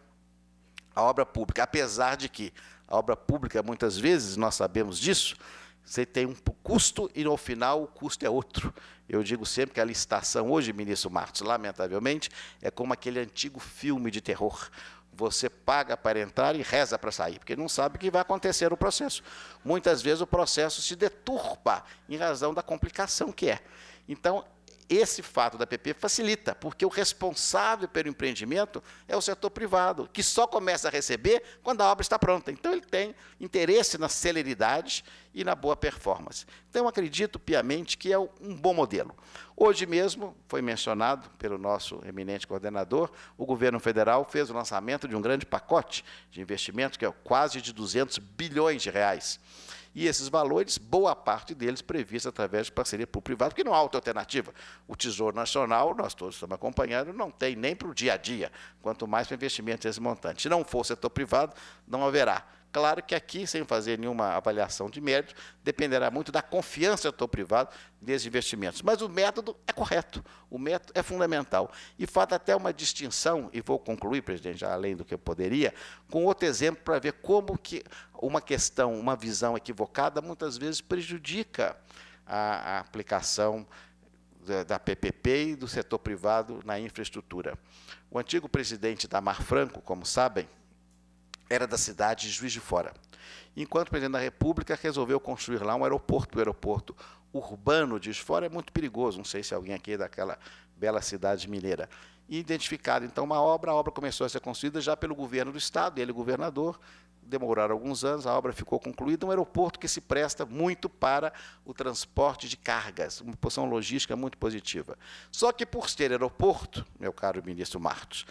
a obra pública, apesar de que a obra pública, muitas vezes, nós sabemos disso, você tem um custo e no final o custo é outro. Eu digo sempre que a licitação hoje, ministro Martins, lamentavelmente, é como aquele antigo filme de terror. Você paga para entrar e reza para sair, porque não sabe o que vai acontecer no processo. Muitas vezes o processo se deturpa em razão da complicação que é. Então, esse fato da PP facilita, porque o responsável pelo empreendimento é o setor privado, que só começa a receber quando a obra está pronta. Então, ele tem interesse na celeridade e na boa performance. Então, acredito piamente que é um bom modelo. Hoje mesmo, foi mencionado pelo nosso eminente coordenador, o governo federal fez o lançamento de um grande pacote de investimentos, que é quase de 200 bilhões de reais. E esses valores, boa parte deles prevista através de parceria público-privada, porque não há outra alternativa. O Tesouro Nacional, nós todos estamos acompanhando, não tem nem para o dia a dia, quanto mais para investimentos desse montante. Se não for setor privado, não haverá. Claro que aqui, sem fazer nenhuma avaliação de mérito, dependerá muito da confiança do setor privado nesses investimentos. Mas o método é correto, o método é fundamental. E falta até uma distinção, e vou concluir, presidente, já além do que eu poderia, com outro exemplo para ver como que uma questão, uma visão equivocada, muitas vezes prejudica a, a aplicação da PPP e do setor privado na infraestrutura. O antigo presidente Damar Franco, como sabem, era da cidade de Juiz de Fora. Enquanto o presidente da República resolveu construir lá um aeroporto, o aeroporto urbano de Juiz de Fora é muito perigoso, não sei se alguém aqui é daquela bela cidade mineira. E identificado então uma obra, a obra começou a ser construída já pelo governo do estado, ele governador, demoraram alguns anos, a obra ficou concluída, um aeroporto que se presta muito para o transporte de cargas, uma posição logística muito positiva. Só que por ser aeroporto, meu caro ministro Martos,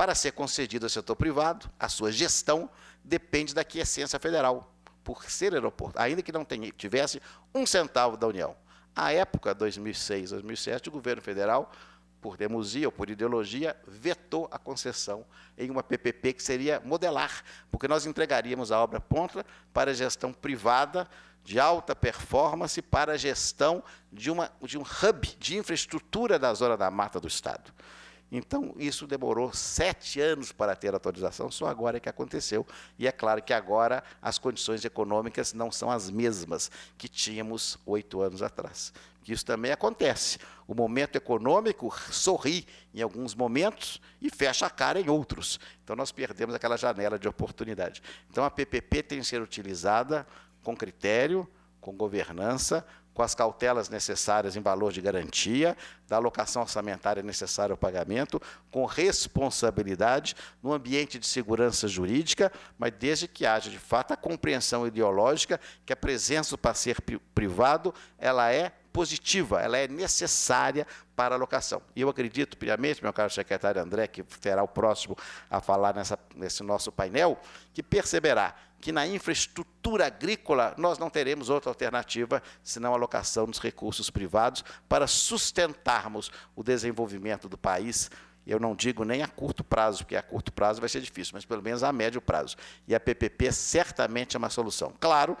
para ser concedido ao setor privado, a sua gestão depende da quiescência federal, por ser aeroporto, ainda que não tenha, tivesse um centavo da União. À época, 2006, 2007, o governo federal, por demusia ou por ideologia, vetou a concessão em uma PPP que seria modelar, porque nós entregaríamos a obra pronta para gestão privada, de alta performance para a gestão de, uma, de um hub de infraestrutura da zona da mata do Estado. Então, isso demorou sete anos para ter atualização. só agora é que aconteceu. E é claro que agora as condições econômicas não são as mesmas que tínhamos oito anos atrás. Isso também acontece. O momento econômico sorri em alguns momentos e fecha a cara em outros. Então, nós perdemos aquela janela de oportunidade. Então, a PPP tem que ser utilizada com critério, com governança, com as cautelas necessárias em valor de garantia, da alocação orçamentária necessária ao pagamento, com responsabilidade, no ambiente de segurança jurídica, mas desde que haja, de fato, a compreensão ideológica que a presença do parceiro privado ela é positiva, ela é necessária para a alocação. E eu acredito, primeiramente, meu caro secretário André, que terá o próximo a falar nessa, nesse nosso painel, que perceberá que na infraestrutura agrícola nós não teremos outra alternativa senão a alocação dos recursos privados para sustentarmos o desenvolvimento do país. Eu não digo nem a curto prazo, porque a curto prazo vai ser difícil, mas pelo menos a médio prazo. E a PPP certamente é uma solução. Claro,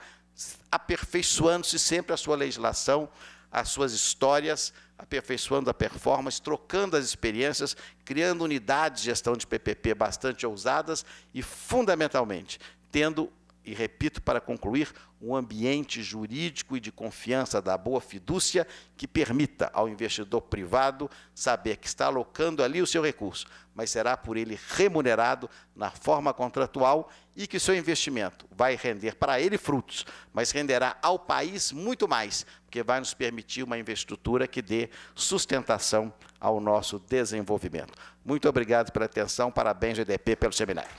aperfeiçoando-se sempre a sua legislação, as suas histórias, aperfeiçoando a performance, trocando as experiências, criando unidades de gestão de PPP bastante ousadas e, fundamentalmente, tendo, e repito para concluir, um ambiente jurídico e de confiança da boa fidúcia que permita ao investidor privado saber que está alocando ali o seu recurso, mas será por ele remunerado na forma contratual e que seu investimento vai render para ele frutos, mas renderá ao país muito mais, porque vai nos permitir uma infraestrutura que dê sustentação ao nosso desenvolvimento. Muito obrigado pela atenção, parabéns, GDP, pelo seminário.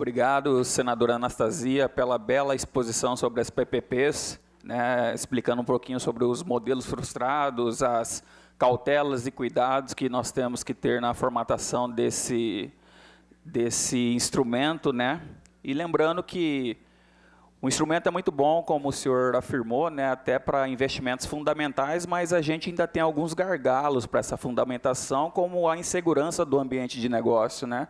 Obrigado, senadora Anastasia, pela bela exposição sobre as PPPs, né, explicando um pouquinho sobre os modelos frustrados, as cautelas e cuidados que nós temos que ter na formatação desse, desse instrumento. Né? E lembrando que o instrumento é muito bom, como o senhor afirmou, né, até para investimentos fundamentais, mas a gente ainda tem alguns gargalos para essa fundamentação, como a insegurança do ambiente de negócio. Né?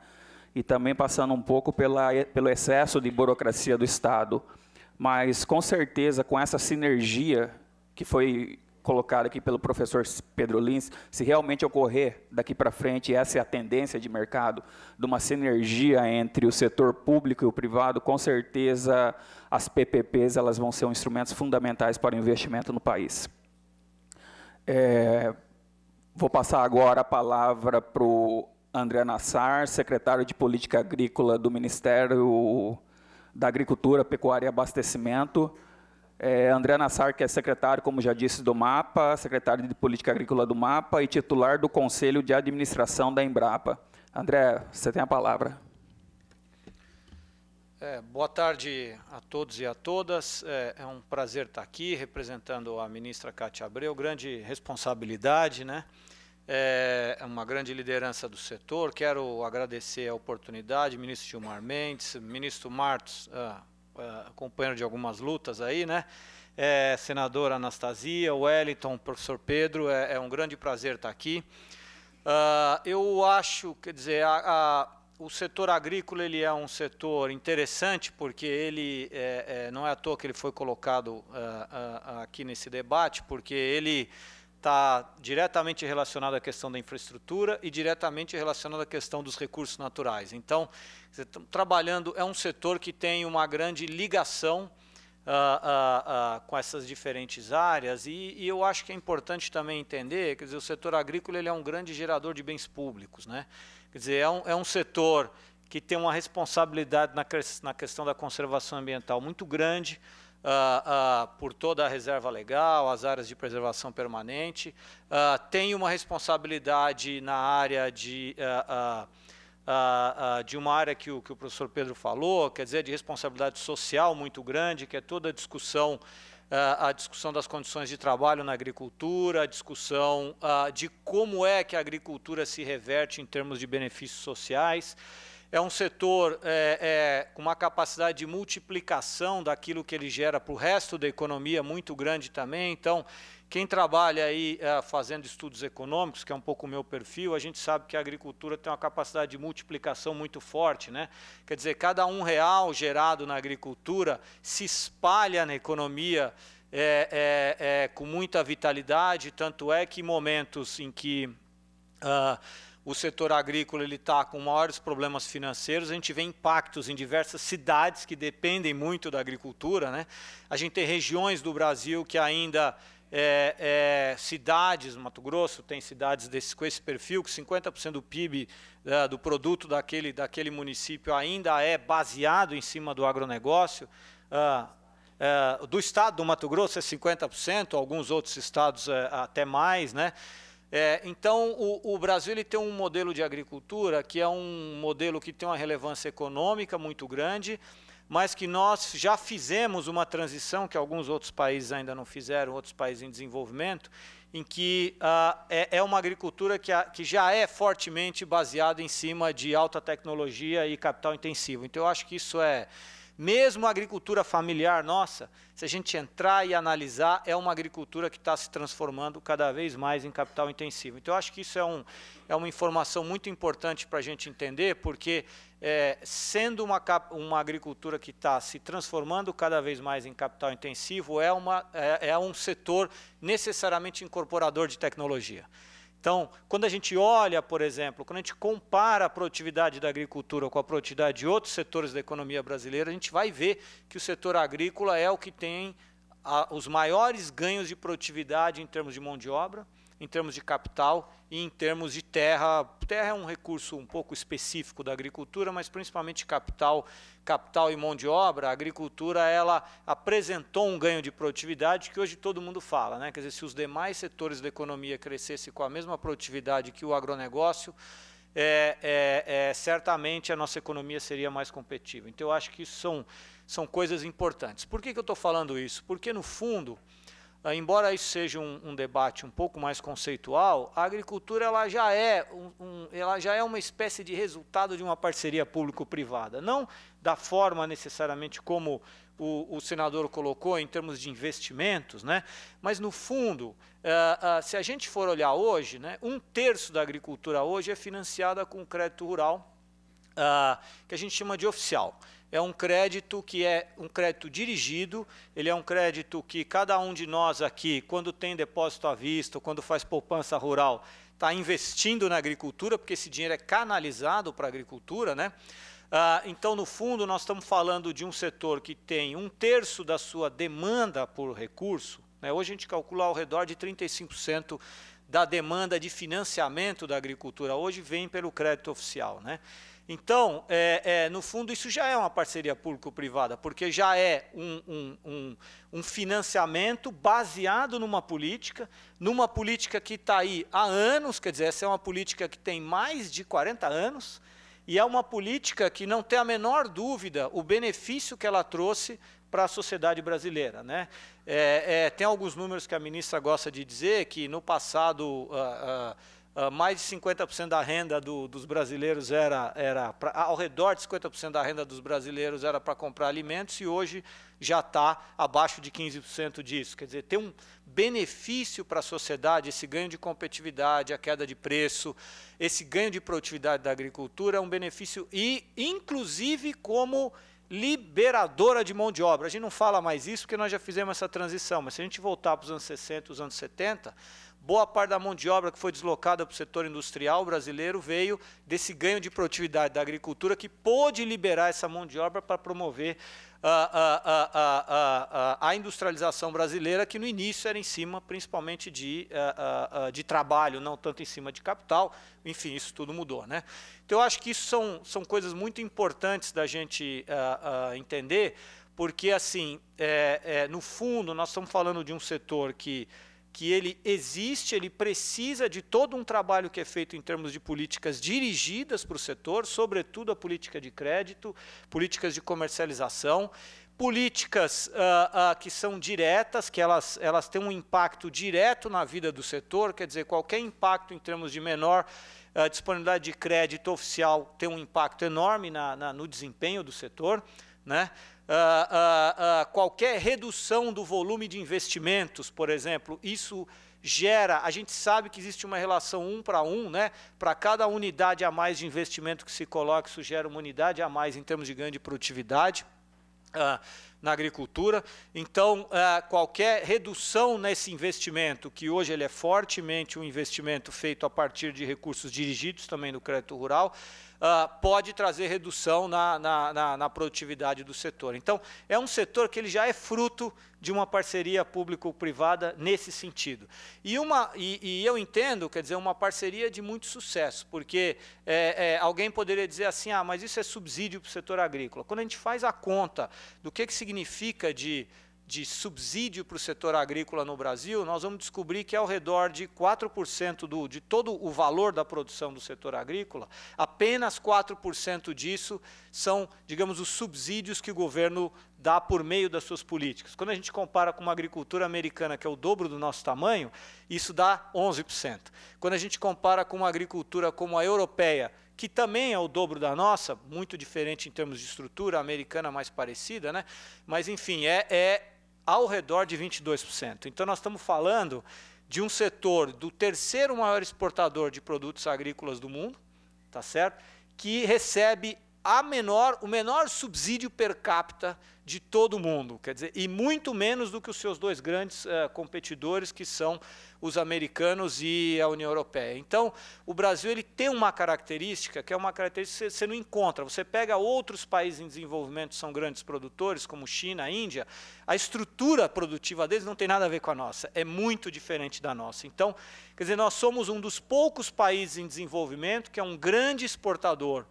e também passando um pouco pela, pelo excesso de burocracia do Estado. Mas, com certeza, com essa sinergia que foi colocada aqui pelo professor Pedro Lins, se realmente ocorrer daqui para frente, essa é a tendência de mercado, de uma sinergia entre o setor público e o privado, com certeza as PPPs elas vão ser um instrumentos fundamentais para o investimento no país. É, vou passar agora a palavra para o André Nassar, secretário de Política Agrícola do Ministério da Agricultura, Pecuária e Abastecimento. É, André Nassar, que é secretário, como já disse, do MAPA, secretário de Política Agrícola do MAPA e titular do Conselho de Administração da Embrapa. André, você tem a palavra. É, boa tarde a todos e a todas. É, é, um prazer estar aqui representando a ministra Cátia Abreu, grande responsabilidade, né? é uma grande liderança do setor. Quero agradecer a oportunidade, ministro Gilmar Mendes, ministro Martos, ah, ah companheiro de algumas lutas aí, né? É, senadora Anastasia, Wellington, professor Pedro, é, é um grande prazer estar aqui. Ah, eu acho, quer dizer, a, a o setor agrícola ele é um setor interessante porque ele é, é, não é à toa que ele foi colocado uh, uh, aqui nesse debate, porque ele está diretamente relacionado à questão da infraestrutura e diretamente relacionado à questão dos recursos naturais. Então, tá trabalhando é um setor que tem uma grande ligação ah, ah, ah, com essas diferentes áreas e, e, eu acho que é importante também entender, que o setor agrícola ele é um grande gerador de bens públicos, né? Quer dizer, é um, é um setor que tem uma responsabilidade na, na questão da conservação ambiental muito grande. Uh, uh, por toda a reserva legal, as áreas de preservação permanente, uh, tem uma responsabilidade na área de, de uma área que o, que o professor Pedro falou, quer dizer, de responsabilidade social muito grande, que é toda a discussão a discussão das condições de trabalho na agricultura, a discussão de como é que a agricultura se reverte em termos de benefícios sociais é um setor é, é, com é, uma capacidade de multiplicação daquilo que ele gera para o resto da economia muito grande também. Então, quem trabalha aí é, fazendo estudos econômicos, que é um pouco o meu perfil, a gente sabe que a agricultura tem uma capacidade de multiplicação muito forte. Né? Quer dizer, cada um real gerado na agricultura se espalha na economia é, com muita vitalidade, tanto é que momentos em que. Uh, o setor agrícola está com maiores problemas financeiros, a gente vê impactos em diversas cidades que dependem muito da agricultura. Né? A gente tem regiões do Brasil que ainda é, é, cidades, Mato Grosso tem cidades desse, com esse perfil, que 50% do PIB é, do produto daquele, daquele município ainda é baseado em cima do agronegócio. Ah, é, do estado do Mato Grosso é 50%, alguns outros estados é, até mais, né? É, então, o, o, Brasil ele tem um modelo de agricultura que é um modelo que tem uma relevância econômica muito grande, mas que nós já fizemos uma transição que alguns outros países ainda não fizeram, outros países em desenvolvimento, em que ah, é, é, uma agricultura que, a, que já é fortemente baseada em cima de alta tecnologia e capital intensivo. Então, eu acho que isso é mesmo a agricultura familiar nossa, se a gente entrar e analisar, é uma agricultura que está se transformando cada vez mais em capital intensivo. Então, eu acho que isso é, um, é uma informação muito importante para a gente entender, porque é, sendo uma, uma agricultura que está se transformando cada vez mais em capital intensivo, é, uma, é, é um setor necessariamente incorporador de tecnologia. Então, quando a gente olha, por exemplo, quando a gente compara a produtividade da agricultura com a produtividade de outros setores da economia brasileira, a gente vai ver que o setor agrícola é o que tem a, os maiores ganhos de produtividade em termos de mão de obra, em termos de capital e em termos de terra. Terra é um recurso um pouco específico da agricultura, mas principalmente capital, capital e mão de obra. A agricultura ela apresentou um ganho de produtividade que hoje todo mundo fala, né? Quer dizer, se os demais setores da economia crescessem com a mesma produtividade que o agronegócio, é, é, é, certamente a nossa economia seria mais competitiva. Então, eu acho que isso são, são coisas importantes. Por que, que eu estou falando isso? Porque, no fundo, ah, embora isso seja um, um, debate um pouco mais conceitual, a agricultura ela já, é um, um, ela já é uma espécie de resultado de uma parceria público-privada. Não da forma necessariamente como o, o, senador colocou em termos de investimentos, né? mas, no fundo, uh, uh, se a gente for olhar hoje, né, um terço da agricultura hoje é financiada com crédito rural, uh, que a gente chama de oficial é um crédito que é um crédito dirigido, ele é um crédito que cada um de nós aqui, quando tem depósito à vista, quando faz poupança rural, está investindo na agricultura, porque esse dinheiro é canalizado para a agricultura, né? Ah, então, no fundo, nós estamos falando de um setor que tem um terço da sua demanda por recurso. Né? Hoje a gente calcula ao redor de 35% da demanda de financiamento da agricultura. Hoje vem pelo crédito oficial. Né? Então, é, é, no fundo, isso já é uma parceria público-privada, porque já é um, um, um, um, financiamento baseado numa política, numa política que está aí há anos, quer dizer, essa é uma política que tem mais de 40 anos, e é uma política que não tem a menor dúvida o benefício que ela trouxe para a sociedade brasileira. Né? É, é tem alguns números que a ministra gosta de dizer, que no passado... Ah, ah, ah, mais de 50% da renda do, dos brasileiros era, era pra, ao redor de 50% da renda dos brasileiros era para comprar alimentos e hoje já está abaixo de 15% disso. Quer dizer, tem um benefício para a sociedade esse ganho de competitividade, a queda de preço, esse ganho de produtividade da agricultura é um benefício e inclusive como liberadora de mão de obra. A gente não fala mais isso porque nós já fizemos essa transição, mas se a gente voltar para os anos 60, os anos 70, boa parte da mão de obra que foi deslocada para o setor industrial brasileiro veio desse ganho de produtividade da agricultura que pôde liberar essa mão de obra para promover a, a, a, a, industrialização brasileira, que no início era em cima principalmente de, ah, ah, ah, de trabalho, não tanto em cima de capital. Enfim, isso tudo mudou. Né? Então, eu acho que isso são, são coisas muito importantes da gente entender, porque, assim, é, é, no fundo, nós estamos falando de um setor que que ele existe, ele precisa de todo um trabalho que é feito em termos de políticas dirigidas para o setor, sobretudo a política de crédito, políticas de comercialização, políticas uh, uh, que são diretas, que elas, elas têm um impacto direto na vida do setor, quer dizer, qualquer impacto em termos de menor uh, disponibilidade de crédito oficial tem um impacto enorme na, na no desempenho do setor, né? Ah, ah, ah, qualquer redução do volume de investimentos, por exemplo, isso gera, a gente sabe que existe uma relação um para um, né? Para cada unidade a mais de investimento que se coloca, isso gera uma unidade a mais em termos de ganho de produtividade. na agricultura. Então, qualquer redução nesse investimento, que hoje ele é fortemente um investimento feito a partir de recursos dirigidos também do crédito rural, uh, pode trazer redução na, na, na, na, produtividade do setor. Então, é um setor que ele já é fruto de uma parceria público-privada nesse sentido. E, uma, e, e, eu entendo, quer dizer, uma parceria de muito sucesso, porque é, é, alguém poderia dizer assim, ah, mas isso é subsídio para o setor agrícola. Quando a gente faz a conta do que, que significa de de subsídio para o setor agrícola no Brasil, nós vamos descobrir que ao redor de 4% do, de todo o valor da produção do setor agrícola, apenas 4% disso são, digamos, os subsídios que o governo dá por meio das suas políticas. Quando a gente compara com uma agricultura americana, que é o dobro do nosso tamanho, isso dá 11%. Quando a gente compara com uma agricultura como a europeia, que também é o dobro da nossa, muito diferente em termos de estrutura, americana mais parecida, né? mas enfim, é, é ao redor de 22%. Então, nós estamos falando de um setor do terceiro maior exportador de produtos agrícolas do mundo, tá certo? Que recebe a menor, o menor subsídio per capita de todo o mundo, quer dizer, e muito menos do que os seus dois grandes uh, competidores, que são os americanos e a União Europeia. Então, o Brasil ele tem uma característica que é uma característica que você, você não encontra. Você pega outros países em desenvolvimento que são grandes produtores, como China, Índia, a estrutura produtiva deles não tem nada a ver com a nossa, é muito diferente da nossa. Então, quer dizer, nós somos um dos poucos países em desenvolvimento que é um grande exportador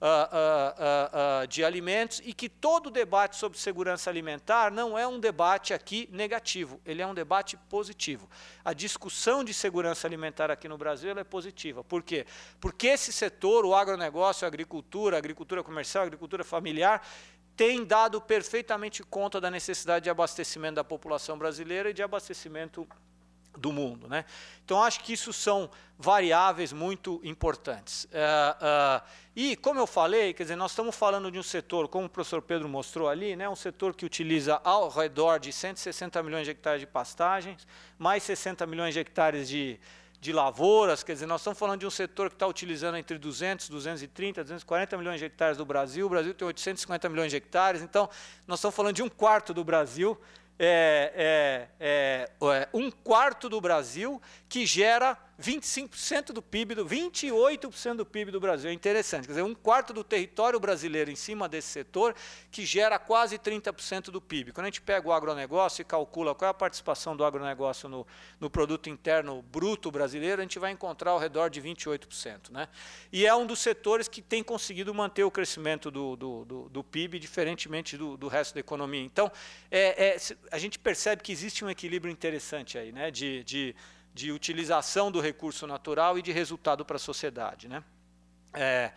uh, uh, de alimentos e que todo debate sobre segurança alimentar não é um debate aqui negativo, ele é um debate positivo. A discussão de segurança alimentar aqui no Brasil é positiva. Por quê? Porque esse setor, o agronegócio, a agricultura, a agricultura comercial, a agricultura familiar, tem dado perfeitamente conta da necessidade de abastecimento da população brasileira e de abastecimento do mundo. Né? Então, acho que isso são variáveis muito importantes. Uh, uh, e, como eu falei, quer dizer, nós estamos falando de um setor, como o professor Pedro mostrou ali, né, um setor que utiliza ao redor de 160 milhões de hectares de pastagens, mais 60 milhões de hectares de, de lavouras, quer dizer, nós estamos falando de um setor que está utilizando entre 200, 230, 240 milhões de hectares do Brasil, o Brasil tem 850 milhões de hectares, então nós estamos falando de um quarto do Brasil, é, é, é, é um quarto do Brasil que gera 25% do PIB, do, 28% do PIB do Brasil. É interessante, quer dizer, um quarto do território brasileiro em cima desse setor, que gera quase 30% do PIB. Quando a gente pega o agronegócio e calcula qual é a participação do agronegócio no, no produto interno bruto brasileiro, a gente vai encontrar ao redor de 28%. Né? E é um dos setores que tem conseguido manter o crescimento do, do, do, do PIB, diferentemente do, do resto da economia. Então, é, é, a gente percebe que existe um equilíbrio interessante aí, né? de, de de utilização do recurso natural e de resultado para a sociedade. Né? É,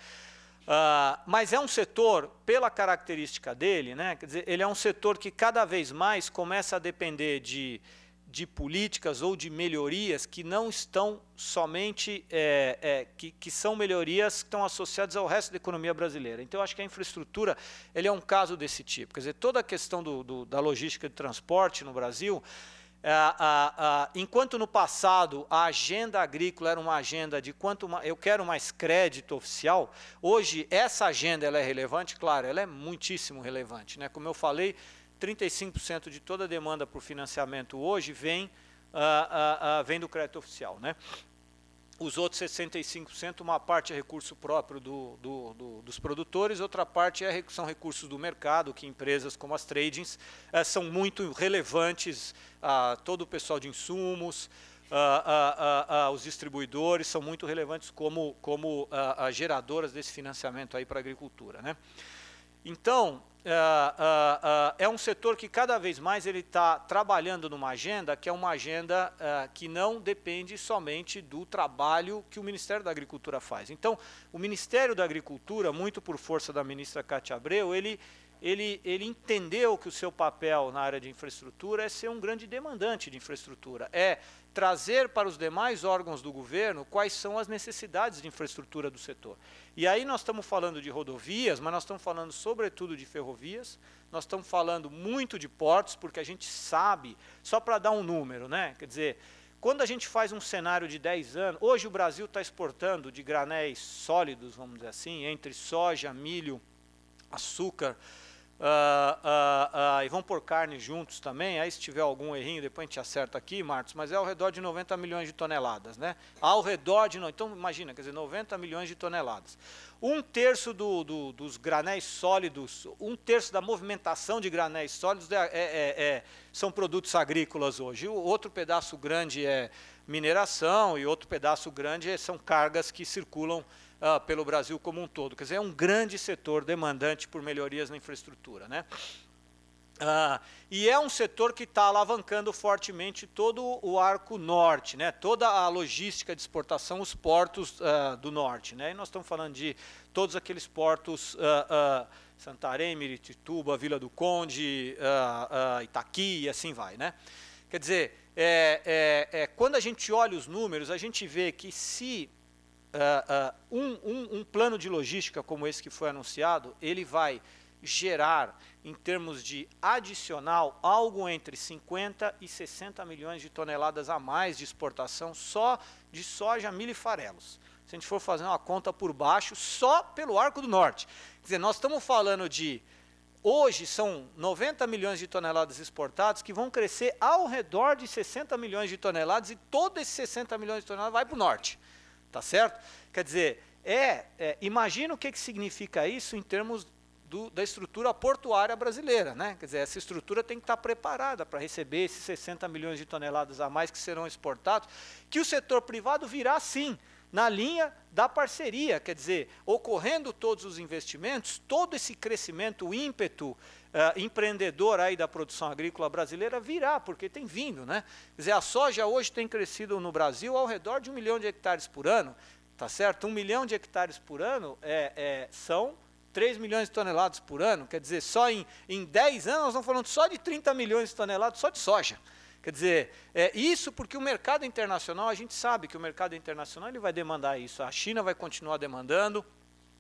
uh, mas é um setor, pela característica dele, né, quer dizer, ele é um setor que cada vez mais começa a depender de, de políticas ou de melhorias que não estão somente, é, é, que, que são melhorias que estão associadas ao resto da economia brasileira. Então, eu acho que a infraestrutura ele é um caso desse tipo. Quer dizer, toda a questão do, do da logística de transporte no Brasil ah, ah, ah, enquanto no passado a agenda agrícola era uma agenda de quanto uma, eu quero mais crédito oficial, hoje essa agenda ela é relevante, claro, ela é muitíssimo relevante. Né? Como eu falei, 35% de toda a demanda por financiamento hoje vem, ah, ah, ah, vem do crédito oficial. Né? os outros 65%, uma parte é recurso próprio do, do, do, dos produtores, outra parte é, são recursos do mercado, que empresas como as tradings é, são muito relevantes, a todo o pessoal de insumos, a, a, a, os distribuidores são muito relevantes como, como geradoras desse financiamento aí para a agricultura. Né? Então, eh, eh, eh, é um setor que cada vez mais ele está trabalhando numa agenda que é uma agenda que não depende somente do trabalho que o Ministério da Agricultura faz. Então, o Ministério da Agricultura, muito por força da ministra Cátia Abreu, ele ele, ele entendeu que o seu papel na área de infraestrutura é ser um grande demandante de infraestrutura, é trazer para os demais órgãos do governo quais são as necessidades de infraestrutura do setor. E aí nós estamos falando de rodovias, mas nós estamos falando sobretudo de ferrovias, nós estamos falando muito de portos, porque a gente sabe, só para dar um número, né? quer dizer, quando a gente faz um cenário de 10 anos, hoje o Brasil está exportando de granéis sólidos, vamos dizer assim, entre soja, milho, açúcar, Uh, uh, uh, e vão pôr carne juntos também. Aí, se tiver algum errinho, depois a gente acerta aqui, Marcos. Mas é ao redor de 90 milhões de toneladas, né? Ao redor de. Então, imagina, quer dizer, 90 milhões de toneladas. Um terço do, do, dos granéis sólidos, um terço da movimentação de granéis sólidos é, é, é, é são produtos agrícolas hoje. O outro pedaço grande é mineração, e outro pedaço grande é, são cargas que circulam uh, pelo Brasil como um todo. Quer dizer, é um grande setor demandante por melhorias na infraestrutura. Né? Uh, e é um setor que está alavancando fortemente todo o arco norte, né? toda a logística de exportação, os portos uh, do norte. Né? E nós estamos falando de todos aqueles portos uh, Santarém, Miritituba, Vila do Conde, Itaqui e assim vai. Né? Quer dizer, é, é, é, quando a gente olha os números, a gente vê que se uh, uh, um, um, um plano de logística como esse que foi anunciado, ele vai gerar, em termos de adicional, algo entre 50 e 60 milhões de toneladas a mais de exportação só de soja, milho e farelos. Se a gente for fazer uma conta por baixo, só pelo Arco do Norte. Quer dizer, nós estamos falando de. Hoje são 90 milhões de toneladas exportadas que vão crescer ao redor de 60 milhões de toneladas e todos esses 60 milhões de toneladas vai para o norte. Tá certo? Quer dizer, é, é imagina o que, que significa isso em termos do, da estrutura portuária brasileira. Né? Quer dizer, essa estrutura tem que estar preparada para receber esses 60 milhões de toneladas a mais que serão exportados, que o setor privado virá sim na linha da parceria, quer dizer, ocorrendo todos os investimentos, todo esse crescimento, o ímpeto uh, empreendedor aí da produção agrícola brasileira virá, porque tem vindo. Né? Quer dizer, a soja hoje tem crescido no Brasil ao redor de um milhão de hectares por ano, tá certo? Um milhão de hectares por ano é, é são 3 milhões de toneladas por ano, quer dizer, só em, em 10 anos, nós estamos falando só de 30 milhões de toneladas só de soja. Quer dizer, é isso porque o mercado internacional, a gente sabe que o mercado internacional ele vai demandar isso. A China vai continuar demandando,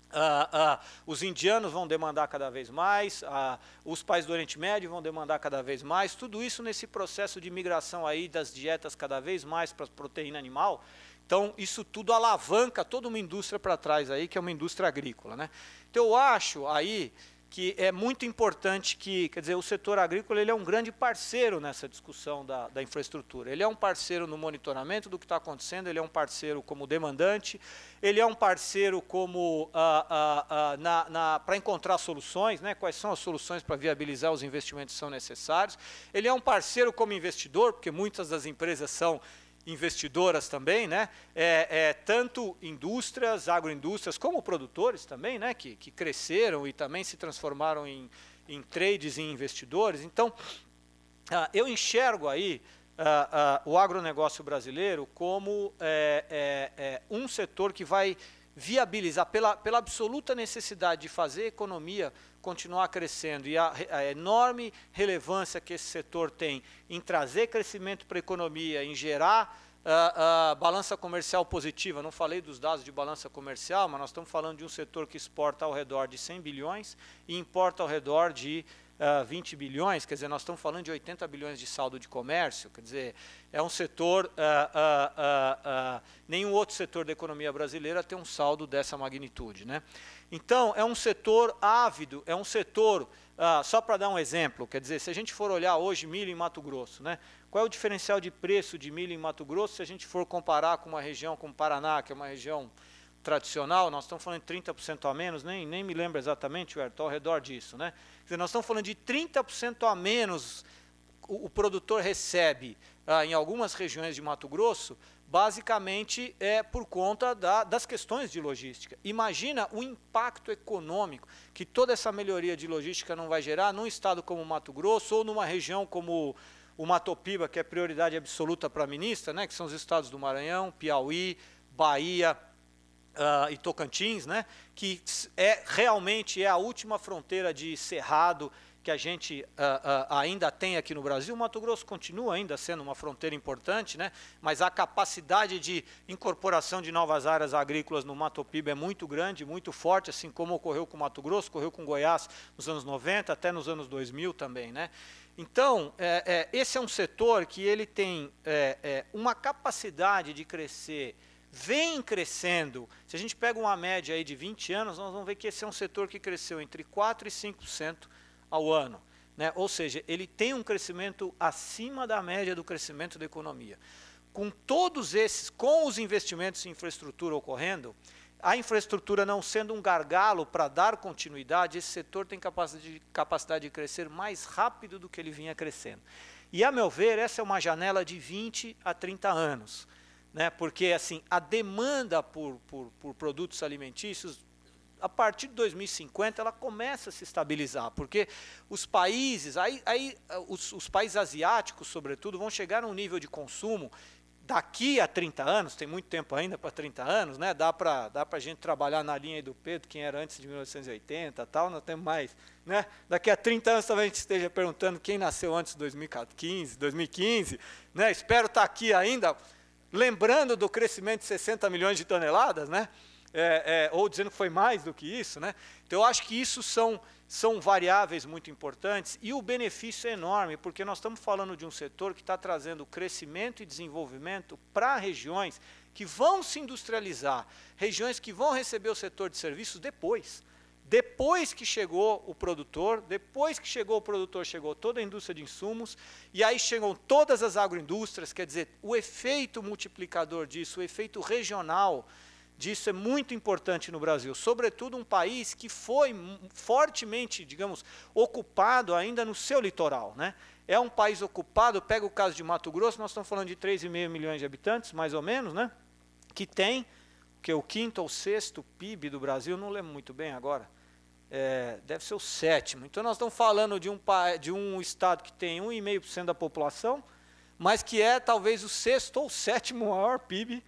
Uh, uh, os indianos vão demandar cada vez mais, uh, os pais do Oriente Médio vão demandar cada vez mais, tudo isso nesse processo de migração aí das dietas cada vez mais para proteína animal. Então, isso tudo alavanca toda uma indústria para trás aí, que é uma indústria agrícola. Né? Então, eu acho aí que é muito importante que, quer dizer, o setor agrícola ele é um grande parceiro nessa discussão da, da infraestrutura. Ele é um parceiro no monitoramento do que está acontecendo, ele é um parceiro como demandante, ele é um parceiro como ah, ah, ah, para encontrar soluções, né, quais são as soluções para viabilizar os investimentos que são necessários. Ele é um parceiro como investidor, porque muitas das empresas são investidoras também, né? É, é, tanto indústrias, agroindústrias, como produtores também, né? Que, que cresceram e também se transformaram em, em trades e investidores. Então, ah, eu enxergo aí ah, ah, o agronegócio brasileiro como é, é, é, um setor que vai viabilizar, pela, pela absoluta necessidade de fazer a economia continuar crescendo e a, a enorme relevância que esse setor tem em trazer crescimento para a economia, em gerar Uh, uh, balança comercial positiva, não falei dos dados de balança comercial, mas nós estamos falando de um setor que exporta ao redor de 100 bilhões e importa ao redor de uh, ah, 20 bilhões, quer dizer, nós estamos falando de 80 bilhões de saldo de comércio, quer dizer, é um setor, uh, uh, nenhum outro setor da economia brasileira tem um saldo dessa magnitude. Né? Então, é um setor ávido, é um setor, só para dar um exemplo, quer dizer, se a gente for olhar hoje milho em Mato Grosso, né, qual é o diferencial de preço de milho em Mato Grosso se a gente for comparar com uma região como Paraná, que é uma região tradicional, nós estamos falando de 30% a menos, nem, nem me lembro exatamente, Huerto, ao redor disso. Né? nós estamos falando de 30% a menos o, o produtor recebe ah, em algumas regiões de Mato Grosso, basicamente é por conta da, das questões de logística. Imagina o impacto econômico que toda essa melhoria de logística não vai gerar num estado como Mato Grosso ou numa região como o Matopiba, que é prioridade absoluta para a ministra, né, que são os estados do Maranhão, Piauí, Bahia, uh, e Tocantins, né, que é realmente é a última fronteira de cerrado que a gente uh, uh, ainda tem aqui no Brasil. O Mato Grosso continua ainda sendo uma fronteira importante, né? mas a capacidade de incorporação de novas áreas agrícolas no Mato PIB é muito grande, muito forte, assim como ocorreu com o Mato Grosso, ocorreu com Goiás nos anos 90, até nos anos 2000 também. Né? Então, é, é, esse é um setor que ele tem é, é uma capacidade de crescer vem crescendo. Se a gente pega uma média aí de 20 anos, nós vamos ver que esse é um setor que cresceu entre 4% e 5% ao ano. Né? Ou seja, ele tem um crescimento acima da média do crescimento da economia. Com todos esses, com os investimentos em infraestrutura ocorrendo, a infraestrutura não sendo um gargalo para dar continuidade, esse setor tem capacidade de, capacidade de crescer mais rápido do que ele vinha crescendo. E, a meu ver, essa é uma janela de 20 a 30 anos né? porque assim, a demanda por, por, por produtos alimentícios a partir de 2050 ela começa a se estabilizar, porque os países, aí, aí eh, os, os, países asiáticos, sobretudo, vão chegar a um nível de consumo daqui a 30 anos, tem muito tempo ainda para 30 anos, né? Dá para dá a gente trabalhar na linha do Pedro, quem era antes de 1980, tal, não temos mais, né? Daqui a 30 anos talvez a gente esteja perguntando quem nasceu antes de 2015, 2015, né? Espero estar tá aqui ainda lembrando do crescimento de 60 milhões de toneladas, né? É, é, ou dizendo que foi mais do que isso. Né? Então, eu acho que isso são, são variáveis muito importantes e o benefício é enorme, porque nós estamos falando de um setor que está trazendo crescimento e desenvolvimento para regiões que vão se industrializar, regiões que vão receber o setor de serviços depois. Depois que chegou o produtor, depois que chegou o produtor, chegou toda a indústria de insumos, e aí chegam todas as agroindústrias, quer dizer, o efeito multiplicador disso, o efeito regional disso é muito importante no Brasil, sobretudo um país que foi fortemente, digamos, ocupado ainda no seu litoral, né? É um país ocupado, pega o caso de Mato Grosso, nós estamos falando de 3,5 milhões de habitantes, mais ou menos, né? Que tem que é o quinto ou sexto PIB do Brasil, não lembro muito bem agora, é, deve ser o sétimo. Então, nós estamos falando de um, de um estado que tem 1,5% da população, mas que é talvez o sexto ou sétimo maior PIB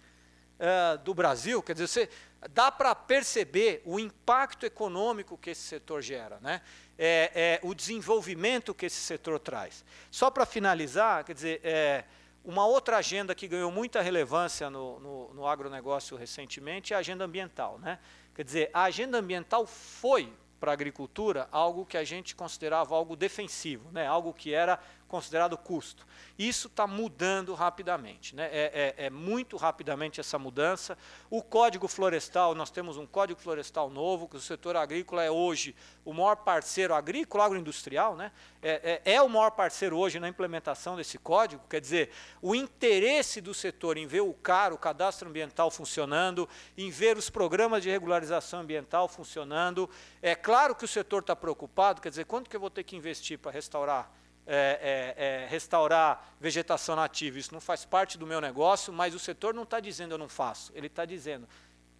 é, do Brasil. Quer dizer, você, dá para perceber o impacto econômico que esse setor gera, né? É, é, o desenvolvimento que esse setor traz. Só para finalizar, quer dizer, é, uma outra agenda que ganhou muita relevância no, no, no agronegócio recentemente é a agenda ambiental. Né? Quer dizer, a agenda ambiental foi para a agricultura algo que a gente considerava algo defensivo, né? algo que era considerado custo. Isso está mudando rapidamente, né? é, é, é, muito rapidamente essa mudança. O Código Florestal, nós temos um Código Florestal novo, que o setor agrícola é hoje o maior parceiro agrícola, agroindustrial, né? é, é, é o maior parceiro hoje na implementação desse código, quer dizer, o interesse do setor em ver o CAR, o Cadastro Ambiental, funcionando, em ver os programas de regularização ambiental funcionando. É claro que o setor está preocupado, quer dizer, quanto que eu vou ter que investir para restaurar é, é, é, restaurar vegetação nativa, isso não faz parte do meu negócio, mas o setor não está dizendo eu não faço, ele está dizendo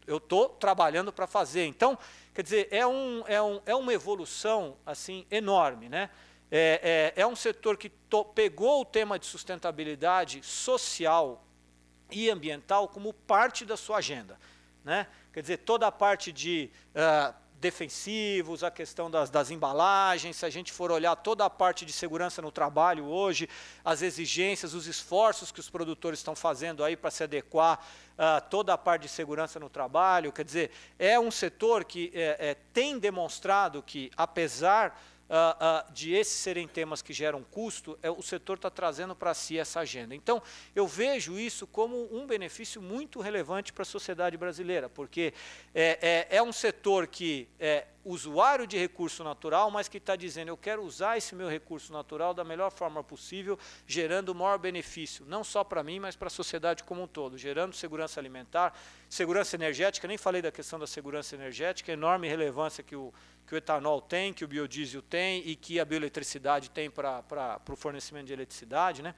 eu estou trabalhando para fazer. Então, quer dizer, é, um, é, um, é uma evolução assim enorme, né? É, é, é um setor que to, pegou o tema de sustentabilidade social e ambiental como parte da sua agenda, né? Quer dizer, toda a parte de uh, defensivos, a questão das, das embalagens, se a gente for olhar toda a parte de segurança no trabalho hoje, as exigências, os esforços que os produtores estão fazendo aí para se adequar a ah, toda a parte de segurança no trabalho, quer dizer, é um setor que é, é, tem demonstrado que, apesar ah, ah, de esses serem temas que geram custo, é, o setor está trazendo para si essa agenda. Então, eu vejo isso como um benefício muito relevante para a sociedade brasileira, porque é, é, é um setor que é usuário de recurso natural, mas que está dizendo eu quero usar esse meu recurso natural da melhor forma possível, gerando o maior benefício, não só para mim, mas para a sociedade como um todo, gerando segurança alimentar, segurança energética, nem falei da questão da segurança energética, enorme relevância que o que o etanol tem, que o biodiesel tem e que a bioeletricidade tem para o fornecimento de eletricidade. Né?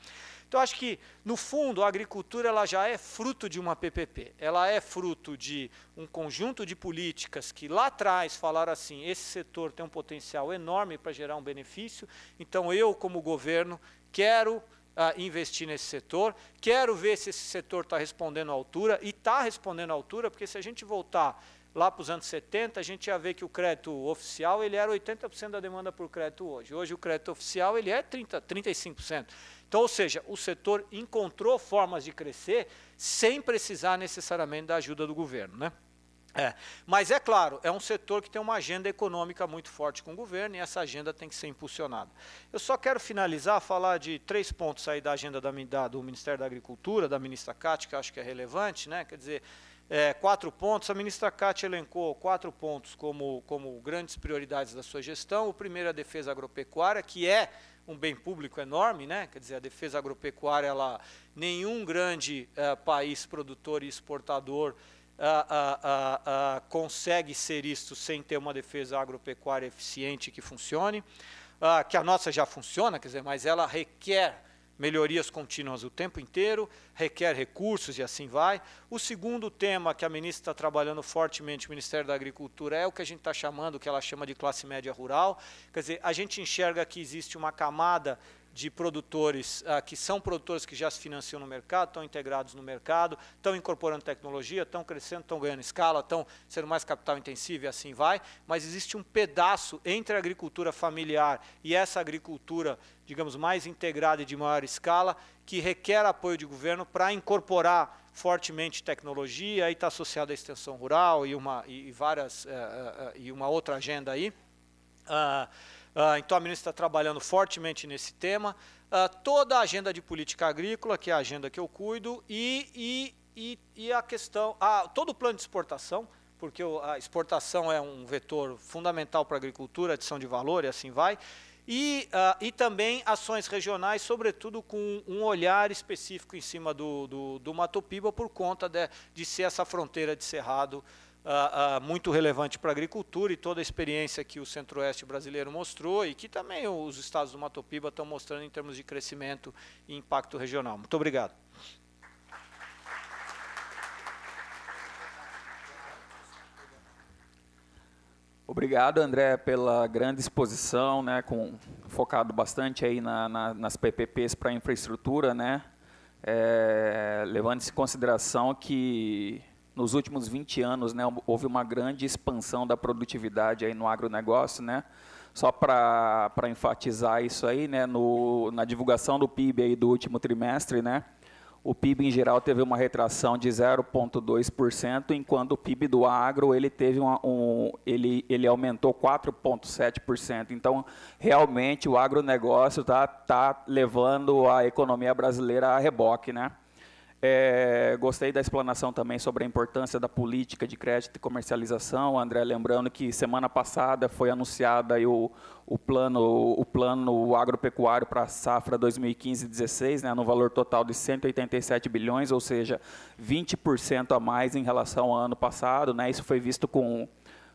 Então, acho que, no fundo, a agricultura ela já é fruto de uma PPP. Ela é fruto de um conjunto de políticas que lá atrás falaram assim, esse setor tem um potencial enorme para gerar um benefício, então eu, como governo, quero ah, investir nesse setor. Quero ver se esse setor está respondendo à altura, e está respondendo à altura, porque se a gente voltar lá para os anos 70, a gente ia ver que o crédito oficial ele era 80% da demanda por crédito hoje. Hoje o crédito oficial ele é 30, 35%. Então, ou seja, o setor encontrou formas de crescer sem precisar necessariamente da ajuda do governo, né? É, mas é claro, é um setor que tem uma agenda econômica muito forte com o governo e essa agenda tem que ser impulsionada. Eu só quero finalizar, falar de três pontos aí da agenda da, da, do Ministério da Agricultura, da ministra Cátia, que acho que é relevante, né? Quer dizer, é, quatro pontos, a ministra Cátia elencou quatro pontos como, como grandes prioridades da sua gestão. O primeiro é a defesa agropecuária, que é um bem público enorme, né? quer dizer, a defesa agropecuária, ela, nenhum grande é, país produtor e exportador a a consegue ser isto sem ter uma defesa agropecuária eficiente que funcione, que a nossa já funciona, quer dizer, mas ela requer melhorias contínuas o tempo inteiro, requer recursos e assim vai. O segundo tema que a ministra está trabalhando fortemente, o Ministério da Agricultura, é o que a gente está chamando, que ela chama de classe média rural. Quer dizer, a gente enxerga que existe uma camada de produtores ah, que são produtores que já se financiam no mercado, estão integrados no mercado, estão incorporando tecnologia, estão crescendo, estão ganhando escala, estão sendo mais capital intensivo e assim vai, mas existe um pedaço entre a agricultura familiar e essa agricultura, digamos, mais integrada e de maior escala, que requer apoio de governo para incorporar fortemente tecnologia, aí está associada à extensão rural e uma, e, várias, uh, uh, e uma outra agenda aí. Uh, Uh, então a ministra está trabalhando fortemente nesse tema. Uh, toda a agenda de política agrícola, que é a agenda que eu cuido, e, e, e, e a questão, a, ah, todo o plano de exportação, porque a exportação é um vetor fundamental para a agricultura, adição de valor e assim vai. E, uh, e também ações regionais, sobretudo com um olhar específico em cima do, do, do Mato Piba, por conta de, de ser essa fronteira de cerrado ah, ah, muito relevante para a agricultura e toda a experiência que o Centro-Oeste brasileiro mostrou e que também os estados do Mato Piba estão mostrando em termos de crescimento e impacto regional. Muito obrigado. Obrigado, André, pela grande exposição, né, com, focado bastante aí na, na, nas PPPs para infraestrutura, né, é, levando em consideração que nos últimos 20 anos, né, houve uma grande expansão da produtividade aí no agronegócio, né? Só para enfatizar isso aí, né, no, na divulgação do PIB aí do último trimestre, né, o PIB em geral teve uma retração de 0,2%, enquanto o PIB do agro ele teve uma, um, ele, ele aumentou 4,7%. Então, realmente o agronegócio está tá levando a economia brasileira a reboque, né? É, gostei da explanação também sobre a importância da política de crédito e comercialização. André, lembrando que semana passada foi anunciada o, o, plano, o plano agropecuário para a safra 2015-16, né, no valor total de 187 bilhões, ou seja, 20% a mais em relação ao ano passado. Né, isso foi visto com,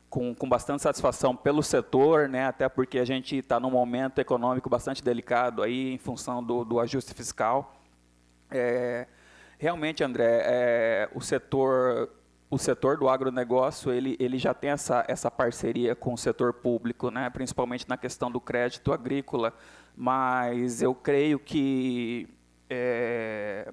com, com bastante satisfação pelo setor, né, até porque a gente está num momento econômico bastante delicado aí, em função do, do ajuste fiscal. É, Realmente, André, é, o setor o setor do agronegócio ele, ele já tem essa, essa parceria com o setor público, né? principalmente na questão do crédito agrícola, mas eu creio que é,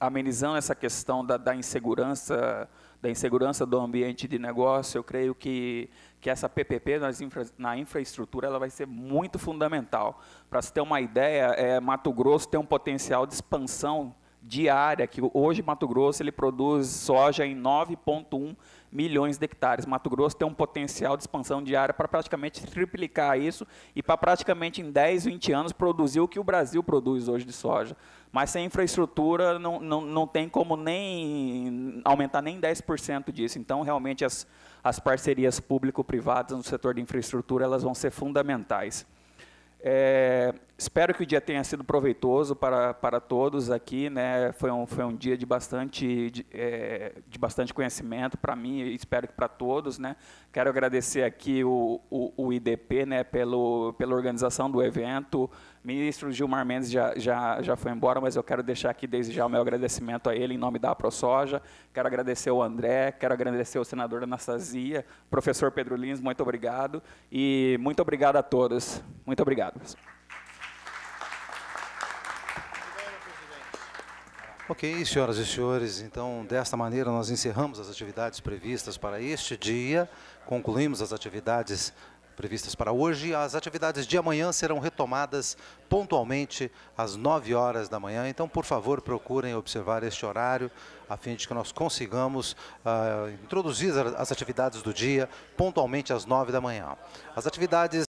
amenizando essa questão da, da, insegurança da insegurança do ambiente de negócio, eu creio que, que essa PPP infra, na infraestrutura ela vai ser muito fundamental. Para se ter uma ideia, é, Mato Grosso tem um potencial de expansão diária, que hoje Mato Grosso ele produz soja em 9,1 milhões de hectares. Mato Grosso tem um potencial de expansão diária para praticamente triplicar isso e para praticamente em 10, 20 anos produzir o que o Brasil produz hoje de soja. Mas sem infraestrutura não, não, não tem como nem aumentar nem 10% disso. Então, realmente, as, as parcerias público-privadas no setor de infraestrutura elas vão ser fundamentais. É, espero que o dia tenha sido proveitoso para, para todos aqui. Né? Foi, um, foi um dia de bastante, de, é, de bastante conhecimento para mim e espero que para todos. Né? Quero agradecer aqui o, o, o IDP né, pelo, pela organização do evento. Ministro Gilmar Mendes já, já, já foi embora, mas eu quero deixar aqui desde já o meu agradecimento a ele em nome da ProSoja. Quero agradecer ao André, quero agradecer ao senador Anastasia, professor Pedro Lins, muito obrigado. E muito obrigado a todos. Muito obrigado. Ok, senhoras e senhores, então desta maneira nós encerramos as atividades previstas para este dia, concluímos as atividades previstas para hoje. As atividades de amanhã serão retomadas pontualmente às 9 horas da manhã. Então, por favor, procurem observar este horário, a fim de que nós consigamos uh, introduzir as atividades do dia pontualmente às 9 da manhã. As atividades